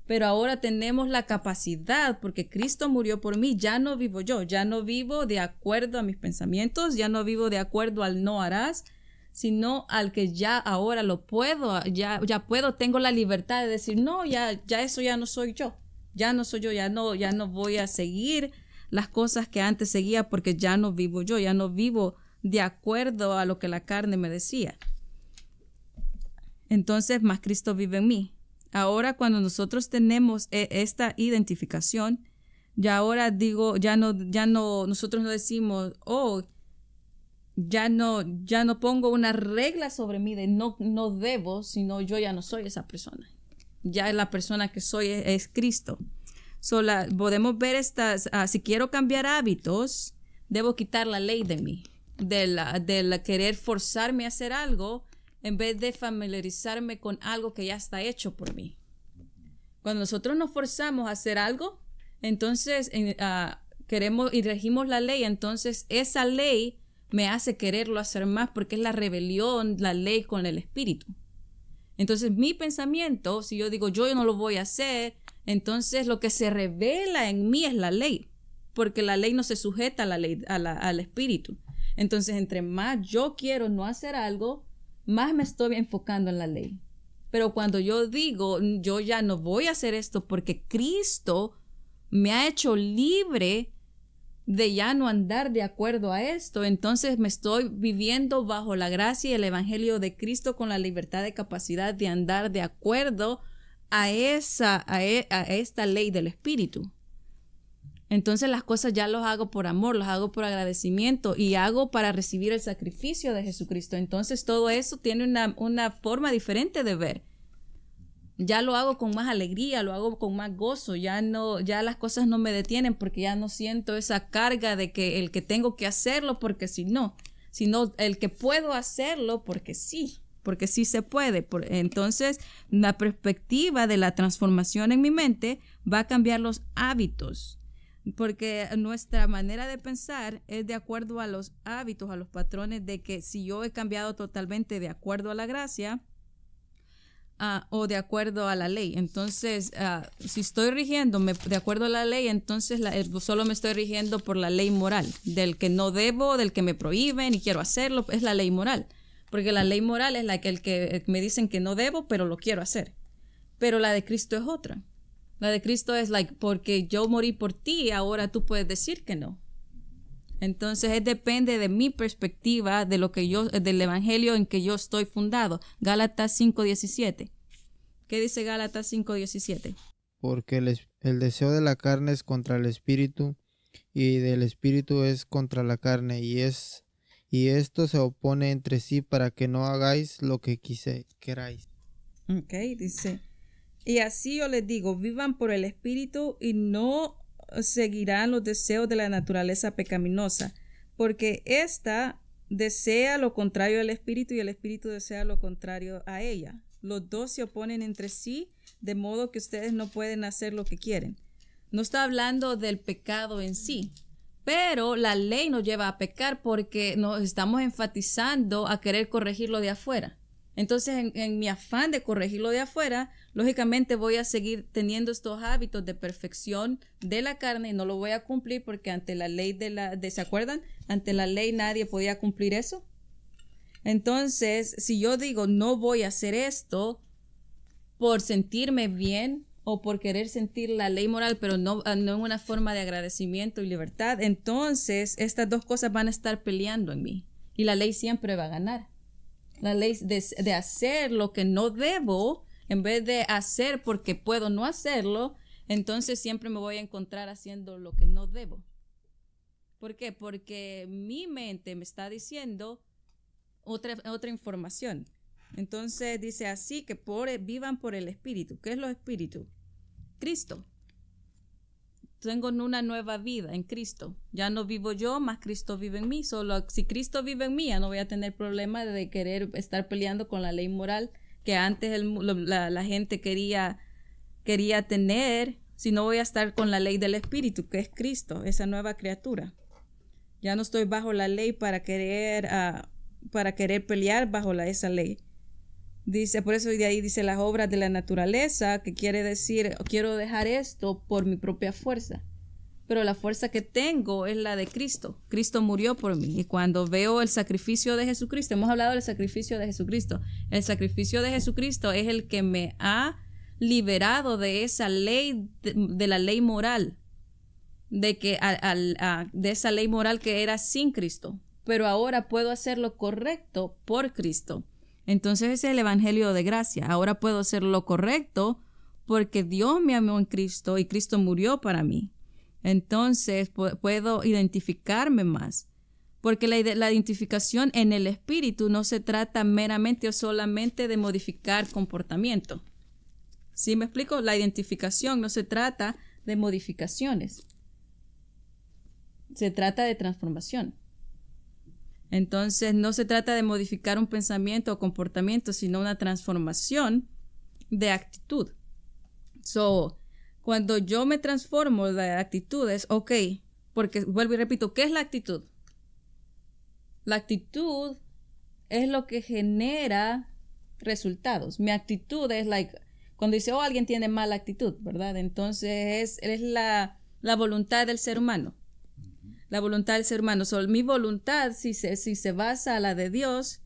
[SPEAKER 1] Pero ahora tenemos la capacidad, porque Cristo murió por mí, ya no vivo yo, ya no vivo de acuerdo a mis pensamientos, ya no vivo de acuerdo al no harás, sino al que ya ahora lo puedo, ya, ya puedo, tengo la libertad de decir, no, ya, ya eso ya no soy yo, ya no soy yo, ya no, ya no voy a seguir las cosas que antes seguía porque ya no vivo yo, ya no vivo de acuerdo a lo que la carne me decía entonces más Cristo vive en mí. Ahora cuando nosotros tenemos e, esta identificación, ya ahora digo, ya no, ya no, nosotros no decimos, oh, ya no, ya no pongo una regla sobre mí de no, no debo, sino yo ya no soy esa persona. Ya la persona que soy e, es, Cristo. podemos ver estas, ah, si quiero cambiar hábitos, debo quitar la ley de mí, de la, de la querer forzarme a hacer algo en vez de familiarizarme con algo que ya está hecho por mí. Cuando nosotros nos forzamos a hacer algo, entonces ah, queremos y regimos la ley, entonces esa ley me hace quererlo hacer más porque es la rebelión, la ley con el espíritu. Entonces mi pensamiento, si yo digo yo no lo voy a hacer, entonces lo que se revela en mí es la ley, porque la ley no se sujeta a la ley, al espíritu. Entonces entre más yo quiero no hacer algo, más me estoy enfocando en la ley. Pero cuando yo digo, yo ya no voy a hacer esto porque Cristo me ha hecho libre de ya no andar de acuerdo a esto, entonces me estoy viviendo bajo la gracia y el Evangelio de Cristo con la libertad de capacidad de andar de acuerdo a esa, a e, esta ley del Espíritu. Entonces las cosas ya los hago por amor, los hago por agradecimiento y hago para recibir el sacrificio de Jesucristo. Entonces todo eso tiene una, forma diferente de ver. Ya lo hago con más alegría, lo hago con más gozo, ya no, ya las cosas no me detienen porque ya no siento esa carga de que el que tengo que hacerlo porque si no, sino el que puedo hacerlo porque sí, porque sí se puede. entonces, la perspectiva de la transformación en mi mente va a cambiar los hábitos porque nuestra manera de pensar es de acuerdo a los hábitos, a los patrones de que si yo he cambiado totalmente de acuerdo a la gracia ah, o de acuerdo a la ley, entonces ah, si estoy rigiéndome de acuerdo a la ley, entonces solo me estoy rigiendo por la ley moral, del que no debo, del que me prohíben y quiero hacerlo, es la ley moral, porque la ley moral es la que, el que eh, me dicen que no debo, pero lo quiero hacer, pero la de Cristo es otra. La de Cristo es like, porque yo morí por ti, ahora tú puedes decir que no. Entonces, depende de mi perspectiva, de lo que yo, eh, del evangelio en que yo estoy fundado. Gálatas 5:17. ¿Qué dice Gálatas 5:17?
[SPEAKER 4] Porque el, deseo de la carne es contra el espíritu y del espíritu es contra la carne y es y esto se opone entre sí para que no hagáis lo que quise,
[SPEAKER 1] queráis. Ok, dice y así yo les digo, vivan por el Espíritu y no seguirán los deseos de la naturaleza pecaminosa, porque ésta desea lo contrario al Espíritu y el Espíritu desea lo contrario a ella. Los dos se oponen entre sí, de modo que ustedes no pueden hacer lo que quieren. No está hablando del pecado en sí, pero la ley nos lleva a pecar porque nos estamos enfatizando a querer corregir lo de afuera. Entonces, en, mi afán de corregirlo de afuera, lógicamente voy a seguir teniendo estos hábitos de perfección de la carne y no lo voy a cumplir porque ante la ley de la, ¿se acuerdan? Ante la ley nadie podía cumplir eso. Entonces, si yo digo no voy a hacer esto por sentirme bien o por querer sentir la ley moral, pero no ah, en una forma de agradecimiento y libertad, entonces estas dos cosas van a estar peleando en mí y la ley siempre va a ganar la ley de, hacer lo que no debo, en vez de hacer porque puedo no hacerlo, entonces siempre me voy a encontrar haciendo lo que no debo. ¿Por qué? Porque mi mente me está diciendo otra, otra información. Entonces dice así que por, vivan por el Espíritu. ¿Qué es lo Espíritu? Cristo tengo una nueva vida en Cristo. Ya no vivo yo, más Cristo vive en mí. Solo si Cristo vive en mí, ya no voy a tener problema de querer estar peleando con la ley moral que antes la, gente quería, quería tener, sino voy a estar con la ley del Espíritu, que es Cristo, esa nueva criatura. Ya no estoy bajo la ley para querer, ah, para querer pelear bajo esa ley por eso de ahí dice las obras de la naturaleza, que quiere decir, quiero dejar esto por mi propia fuerza. Pero la fuerza que tengo es la de Cristo. Cristo murió por mí. Y cuando veo el sacrificio de Jesucristo, hemos hablado del sacrificio de Jesucristo. El sacrificio de Jesucristo es el que me ha liberado de esa ley, de, la ley moral, de, que, de esa ley moral que era sin Cristo. Pero ahora puedo hacer lo correcto por Cristo. Entonces es el Evangelio de gracia. Ahora puedo hacer lo correcto porque Dios me amó en Cristo y Cristo murió para mí. Entonces puedo identificarme más. Porque la, la, identificación en el espíritu no se trata meramente o solamente de modificar comportamiento. ¿Sí me explico? La identificación no se trata de modificaciones. Se trata de transformación. Entonces, no se trata de modificar un pensamiento o comportamiento, sino una transformación de actitud. So, cuando yo me transformo de actitudes, ok, porque vuelvo y repito, ¿qué es la actitud? La actitud es lo que genera resultados. Mi actitud es like, cuando dice, oh, alguien tiene mala actitud, ¿verdad? Entonces, es, la voluntad del ser humano la voluntad del ser humano. So, mi voluntad, si se, si se basa a la de Dios,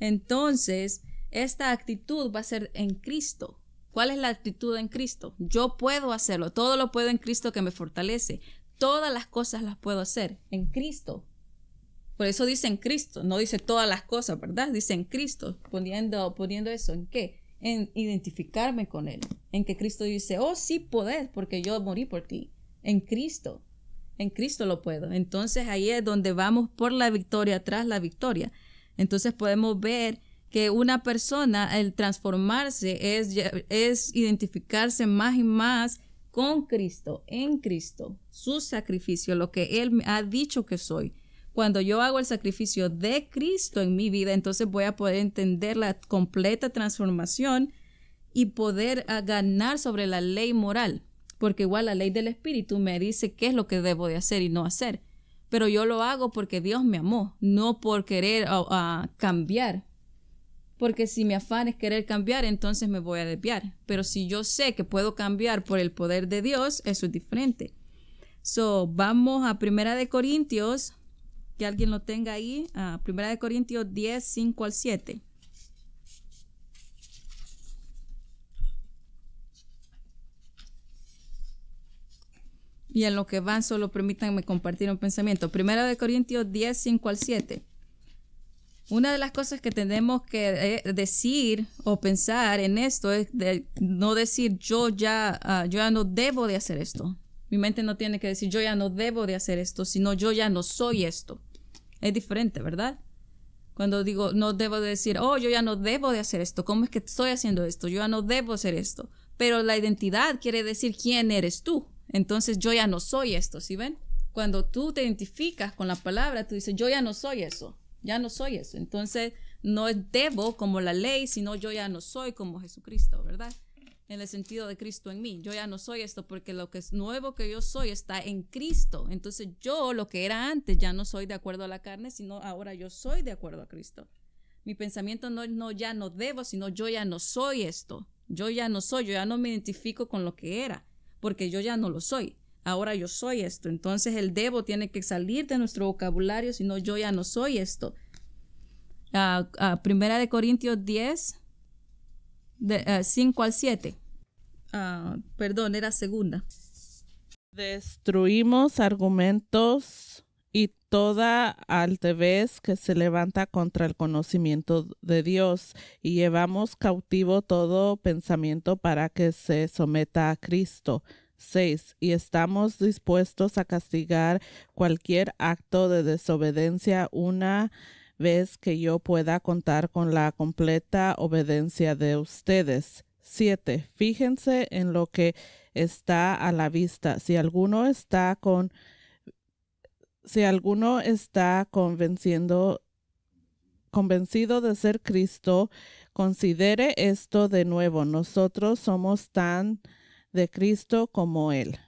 [SPEAKER 1] entonces esta actitud va a ser en Cristo. ¿Cuál es la actitud en Cristo? Yo puedo hacerlo, todo lo puedo en Cristo que me fortalece. Todas las cosas las puedo hacer en Cristo. Por eso dice en Cristo, no dice todas las cosas, ¿verdad? Dice en Cristo, poniendo, poniendo eso en qué? En identificarme con Él, en que Cristo dice, oh sí podés, porque yo morí por ti, en Cristo en Cristo lo puedo. Entonces ahí es donde vamos por la victoria tras la victoria. Entonces podemos ver que una persona, el transformarse es, es identificarse más y más con Cristo, en Cristo, su sacrificio, lo que Él ha dicho que soy. Cuando yo hago el sacrificio de Cristo en mi vida, entonces voy a poder entender la completa transformación y poder ah, ganar sobre la ley moral porque igual la ley del espíritu me dice qué es lo que debo de hacer y no hacer. Pero yo lo hago porque Dios me amó, no por querer ah, ah, cambiar. Porque si mi afán es querer cambiar, entonces me voy a desviar. Pero si yo sé que puedo cambiar por el poder de Dios, eso es diferente. So, vamos a Primera de Corintios, que alguien lo tenga ahí, ah, Primera de Corintios 10, 5 al 7. Y en lo que van, solo permítanme compartir un pensamiento. Primera de Corintios 10, 5 al 7. Una de las cosas que tenemos que eh, decir o pensar en esto es de no decir yo ya, ah, yo ya no debo de hacer esto. Mi mente no tiene que decir yo ya no debo de hacer esto, sino yo ya no soy esto. Es diferente, ¿verdad? Cuando digo no debo de decir, oh, yo ya no debo de hacer esto, ¿cómo es que estoy haciendo esto? Yo ya no debo hacer esto. Pero la identidad quiere decir quién eres tú. Entonces yo ya no soy esto, ¿sí ven? Cuando tú te identificas con la palabra, tú dices, yo ya no soy eso, ya no soy eso. Entonces no debo como la ley, sino yo ya no soy como Jesucristo, ¿verdad? En el sentido de Cristo en mí. Yo ya no soy esto porque lo que es nuevo que yo soy está en Cristo. Entonces yo lo que era antes ya no soy de acuerdo a la carne, sino ahora yo soy de acuerdo a Cristo. Mi pensamiento no, no ya no debo, sino yo ya no soy esto. Yo ya no soy, yo ya no me identifico con lo que era porque yo ya no lo soy. Ahora yo soy esto. Entonces el debo tiene que salir de nuestro vocabulario, si no yo ya no soy esto. Ah, ah, primera de Corintios 10, de, 5 ah, al 7. perdón, era segunda. Destruimos
[SPEAKER 3] argumentos toda altivez que se levanta contra el conocimiento de Dios y llevamos cautivo todo pensamiento para que se someta a Cristo. 6. Y estamos dispuestos a castigar cualquier acto de desobediencia una vez que yo pueda contar con la completa obediencia de ustedes. 7. Fíjense en lo que está a la vista. Si alguno está con si alguno está convenciendo, convencido de ser Cristo, considere esto de nuevo. Nosotros somos tan de Cristo como Él.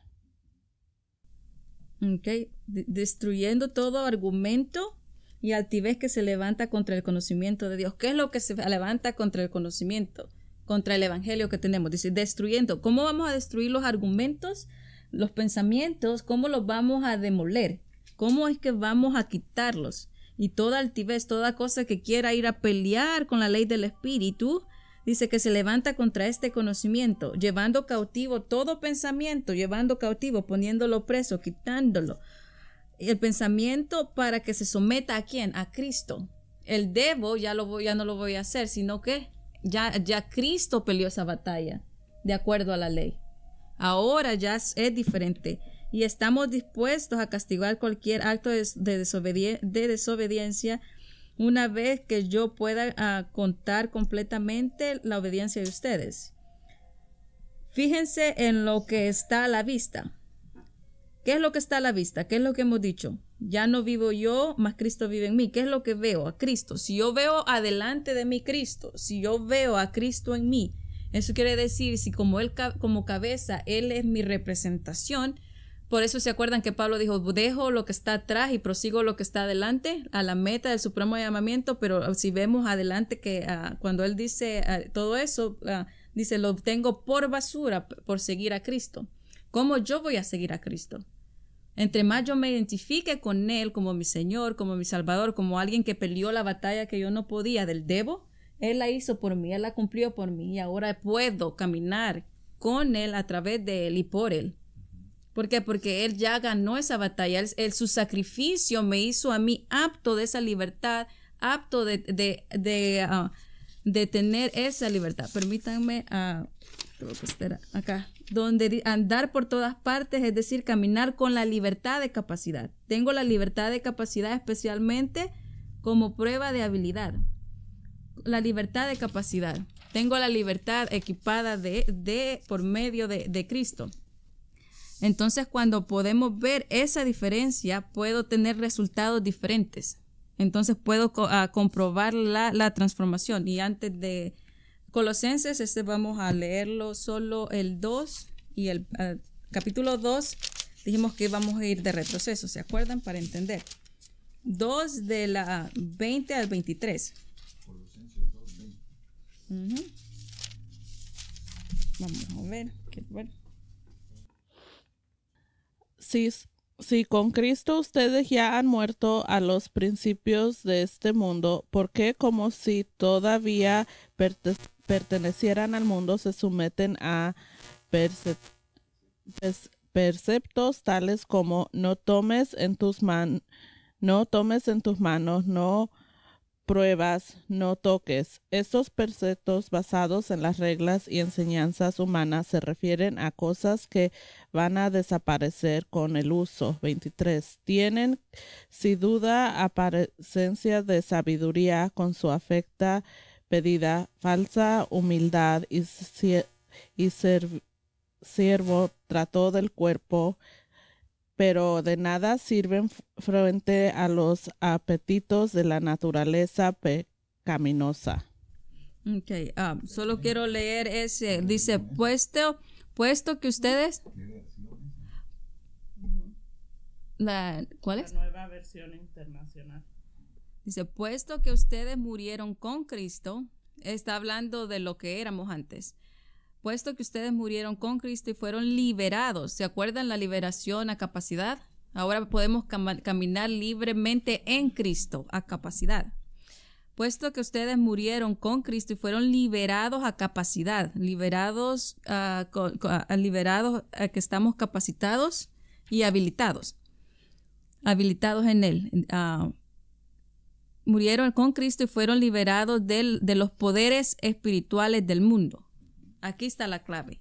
[SPEAKER 1] destruyendo todo argumento y altivez que se levanta contra el conocimiento de Dios. ¿Qué es lo que se levanta contra el conocimiento? Contra el evangelio que tenemos. Dice, destruyendo. ¿Cómo vamos a destruir los argumentos? los pensamientos, cómo los vamos a demoler. ¿Cómo es que vamos a quitarlos? Y toda altivez, toda cosa que quiera ir a pelear con la ley del Espíritu, dice que se levanta contra este conocimiento, llevando cautivo todo pensamiento, llevando cautivo, poniéndolo preso, quitándolo. El pensamiento para que se someta a quién? A Cristo. El debo ya, no lo voy a hacer, sino que ya, ya Cristo peleó esa batalla de acuerdo a la ley. Ahora ya es diferente y estamos dispuestos a castigar cualquier acto de, desobediencia una vez que yo pueda ah, contar completamente la obediencia de ustedes. Fíjense en lo que está a la vista. ¿Qué es lo que está a la vista? ¿Qué es lo que hemos dicho? Ya no vivo yo, más Cristo vive en mí. ¿Qué es lo que veo? A Cristo. Si yo veo adelante de mí Cristo, si yo veo a Cristo en mí, eso quiere decir, si como él como cabeza, él es mi representación, por eso se acuerdan que Pablo dijo, dejo lo que está atrás y prosigo lo que está adelante, a la meta del supremo llamamiento, pero si vemos adelante que ah, cuando él dice ah, todo eso, ah, dice, lo obtengo por basura por seguir a Cristo. ¿Cómo yo voy a seguir a Cristo? Entre más yo me identifique con Él como mi Señor, como mi Salvador, como alguien que peleó la batalla que yo no podía del debo, Él la hizo por mí, Él la cumplió por mí y ahora puedo caminar con Él, a través de Él y por Él. ¿Por qué? Porque Él ya ganó esa batalla. Él, su sacrificio me hizo a mí apto de esa libertad, apto de, de, ah, tener esa libertad. Permítanme uh, acá. Donde andar por todas partes, es decir, caminar con la libertad de capacidad. Tengo la libertad de capacidad especialmente como prueba de habilidad. La libertad de capacidad. Tengo la libertad equipada de, de por medio de, de Cristo. Entonces, cuando podemos ver esa diferencia, puedo tener resultados diferentes. Entonces, puedo ah, comprobar la, transformación. Y antes de Colosenses, este vamos a leerlo solo el 2 y el ah, capítulo 2. Dijimos que vamos a ir de retroceso, ¿se acuerdan? Para entender. 2 de la 20 al 23. Colosenses 2, Vamos a ver. bueno
[SPEAKER 3] si, con Cristo ustedes ya han muerto a los principios de este mundo, ¿por qué como si todavía pertenecieran al mundo se someten a perceptos tales como no tomes en tus manos, no tomes en tus manos, no pruebas, no toques. Estos preceptos basados en las reglas y enseñanzas humanas se refieren a cosas que van a desaparecer con el uso. 23. Tienen, sin duda, apariencia de sabiduría con su afecta pedida, falsa humildad y, y siervo trató del cuerpo pero de nada sirven frente a los apetitos de la naturaleza pecaminosa.
[SPEAKER 1] Ok, ah, solo quiero leer ese. Dice, puesto, puesto que ustedes... ¿Cuál es? La
[SPEAKER 3] nueva versión internacional.
[SPEAKER 1] Dice, puesto que ustedes murieron con Cristo, está hablando de lo que éramos antes puesto que ustedes murieron con Cristo y fueron liberados. ¿Se acuerdan la liberación a capacidad? Ahora podemos caminar libremente en Cristo a capacidad. Puesto que ustedes murieron con Cristo y fueron liberados a capacidad, liberados, ah, ah, liberados a ah, que estamos capacitados y habilitados, habilitados en Él. murieron con Cristo y fueron liberados de los poderes espirituales del mundo Aquí está la clave.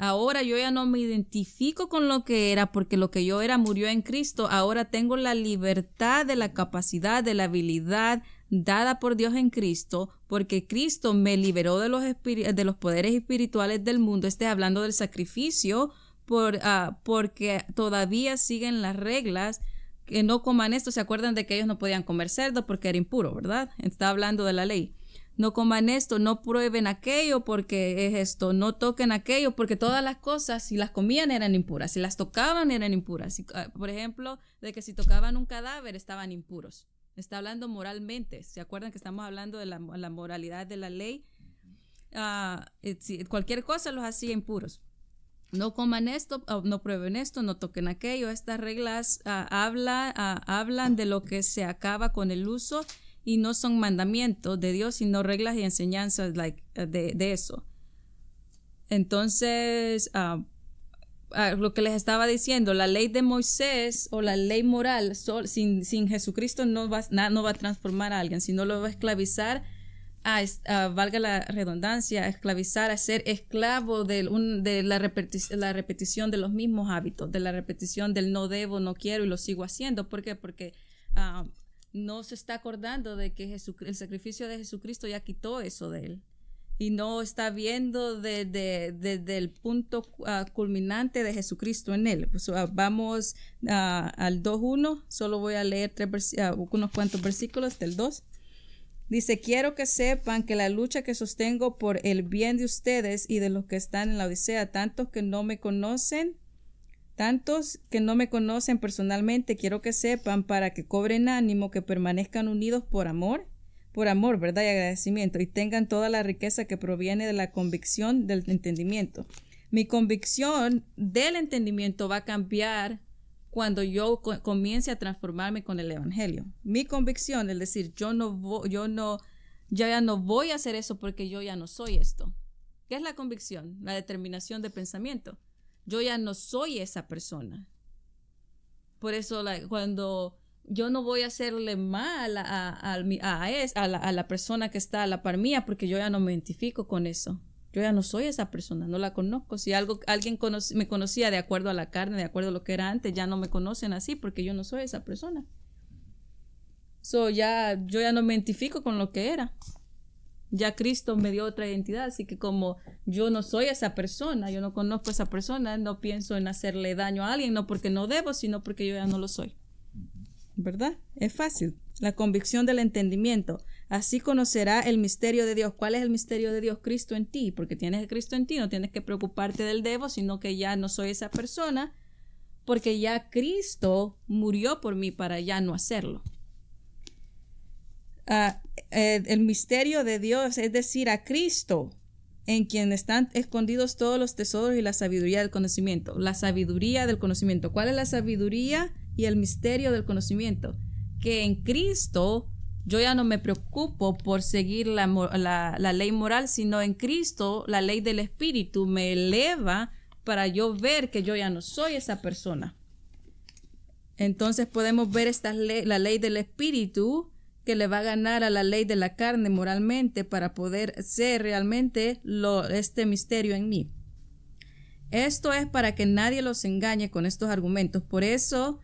[SPEAKER 1] Ahora yo ya no me identifico con lo que era porque lo que yo era murió en Cristo. Ahora tengo la libertad de la capacidad, de la habilidad dada por Dios en Cristo, porque Cristo me liberó de los, de los poderes espirituales del mundo. Estoy hablando del sacrificio por, ah, porque todavía siguen las reglas que no coman esto. ¿Se acuerdan de que ellos no podían comer cerdo porque era impuro, verdad? Está hablando de la ley no coman esto, no prueben aquello porque es esto, no toquen aquello porque todas las cosas, si las comían eran impuras, si las tocaban eran impuras. Ah, por ejemplo, de que si tocaban un cadáver estaban impuros. Está hablando moralmente. ¿Se acuerdan que estamos hablando de la, moralidad de la ley? Ah, eh, cualquier cosa los hacía impuros. No coman esto, no prueben esto, no toquen aquello. Estas reglas ah, habla, hablan de lo que se acaba con el uso y no son mandamientos de Dios, sino reglas y enseñanzas eh, de, eso. Entonces, ah, ah, lo que les estaba diciendo, la ley de Moisés o la ley moral sin, sin, Jesucristo no va, no va a transformar a alguien, sino lo va a esclavizar, a, valga la redundancia, a esclavizar, a ser esclavo de, de la, la repetición de los mismos hábitos, de la repetición del no debo, no quiero y lo sigo haciendo. ¿Por qué? Porque... Ah, no se está acordando de que el sacrificio de Jesucristo ya quitó eso de él. Y no está viendo desde el punto ah, culminante de Jesucristo en él. Pues, ah, vamos ah, al 2.1, solo voy a leer tres unos cuantos versículos del 2. Dice, quiero que sepan que la lucha que sostengo por el bien de ustedes y de los que están en la Odisea, tantos que no me conocen, Tantos que no me conocen personalmente, quiero que sepan para que cobren ánimo, que permanezcan unidos por amor, por amor, ¿verdad? Y agradecimiento, y tengan toda la riqueza que proviene de la convicción del entendimiento. Mi convicción del entendimiento va a cambiar cuando yo comience a transformarme con el Evangelio. Mi convicción, es decir, yo no, yo no, ya no voy a hacer eso porque yo ya no soy esto. ¿Qué es la convicción? La determinación de pensamiento yo ya no soy esa persona. Por eso cuando yo no voy a hacerle mal a, la, a la persona que está a la par mía porque yo ya no me identifico con eso. Yo ya no soy esa persona, no la conozco. Si algo, alguien me conocía de acuerdo a la carne, de acuerdo a lo que era antes, ya no me conocen así porque yo no soy esa persona. soy ya, yo ya no me identifico con lo que era ya Cristo me dio otra identidad, así que como yo no soy esa persona, yo no conozco esa persona, no pienso en hacerle daño a alguien, no porque no debo, sino porque yo ya no lo soy. ¿Verdad? Es fácil. La convicción del entendimiento. Así conocerá el misterio de Dios. ¿Cuál es el misterio de Dios? Cristo en ti, porque tienes a Cristo en ti, no tienes que preocuparte del debo, sino que ya no soy esa persona, porque ya Cristo murió por mí para ya no hacerlo. Ah, eh, el misterio de Dios, es decir, a Cristo, en quien están escondidos todos los tesoros y la sabiduría del conocimiento. La sabiduría del conocimiento. ¿Cuál es la sabiduría y el misterio del conocimiento? Que en Cristo yo ya no me preocupo por seguir la, ley moral, sino en Cristo la ley del Espíritu me eleva para yo ver que yo ya no soy esa persona. Entonces podemos ver esta la ley del Espíritu que le va a ganar a la ley de la carne moralmente para poder ser realmente lo, este misterio en mí. Esto es para que nadie los engañe con estos argumentos. Por eso,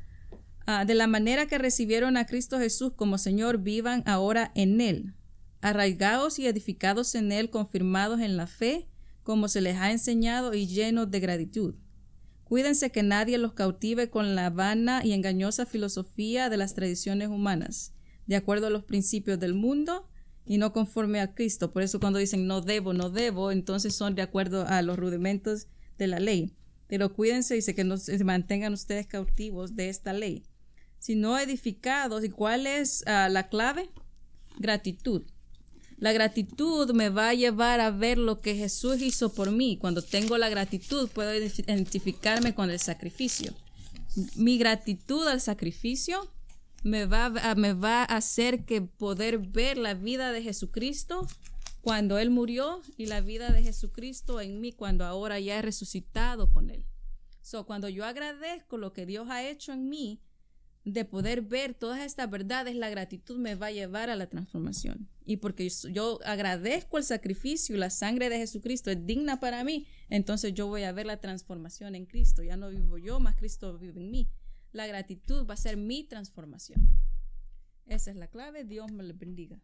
[SPEAKER 1] ah, de la manera que recibieron a Cristo Jesús como Señor, vivan ahora en Él, arraigados y edificados en Él, confirmados en la fe, como se les ha enseñado y llenos de gratitud. Cuídense que nadie los cautive con la vana y engañosa filosofía de las tradiciones humanas de acuerdo a los principios del mundo y no conforme a Cristo. Por eso cuando dicen no debo, no debo, entonces son de acuerdo a los rudimentos de la ley. Pero cuídense, dice que no se mantengan ustedes cautivos de esta ley. Si no edificados, ¿y cuál es ah, la clave? Gratitud. La gratitud me va a llevar a ver lo que Jesús hizo por mí. Cuando tengo la gratitud, puedo identificarme con el sacrificio. Mi gratitud al sacrificio me va, a, me va a hacer que poder ver la vida de Jesucristo cuando Él murió y la vida de Jesucristo en mí cuando ahora ya he resucitado con Él. So, cuando yo agradezco lo que Dios ha hecho en mí, de poder ver todas estas verdades, la gratitud me va a llevar a la transformación. Y porque yo agradezco el sacrificio y la sangre de Jesucristo es digna para mí, entonces yo voy a ver la transformación en Cristo. Ya no vivo yo, más Cristo vive en mí. La gratitud va a ser mi transformación. Esa es la clave. Dios me lo bendiga.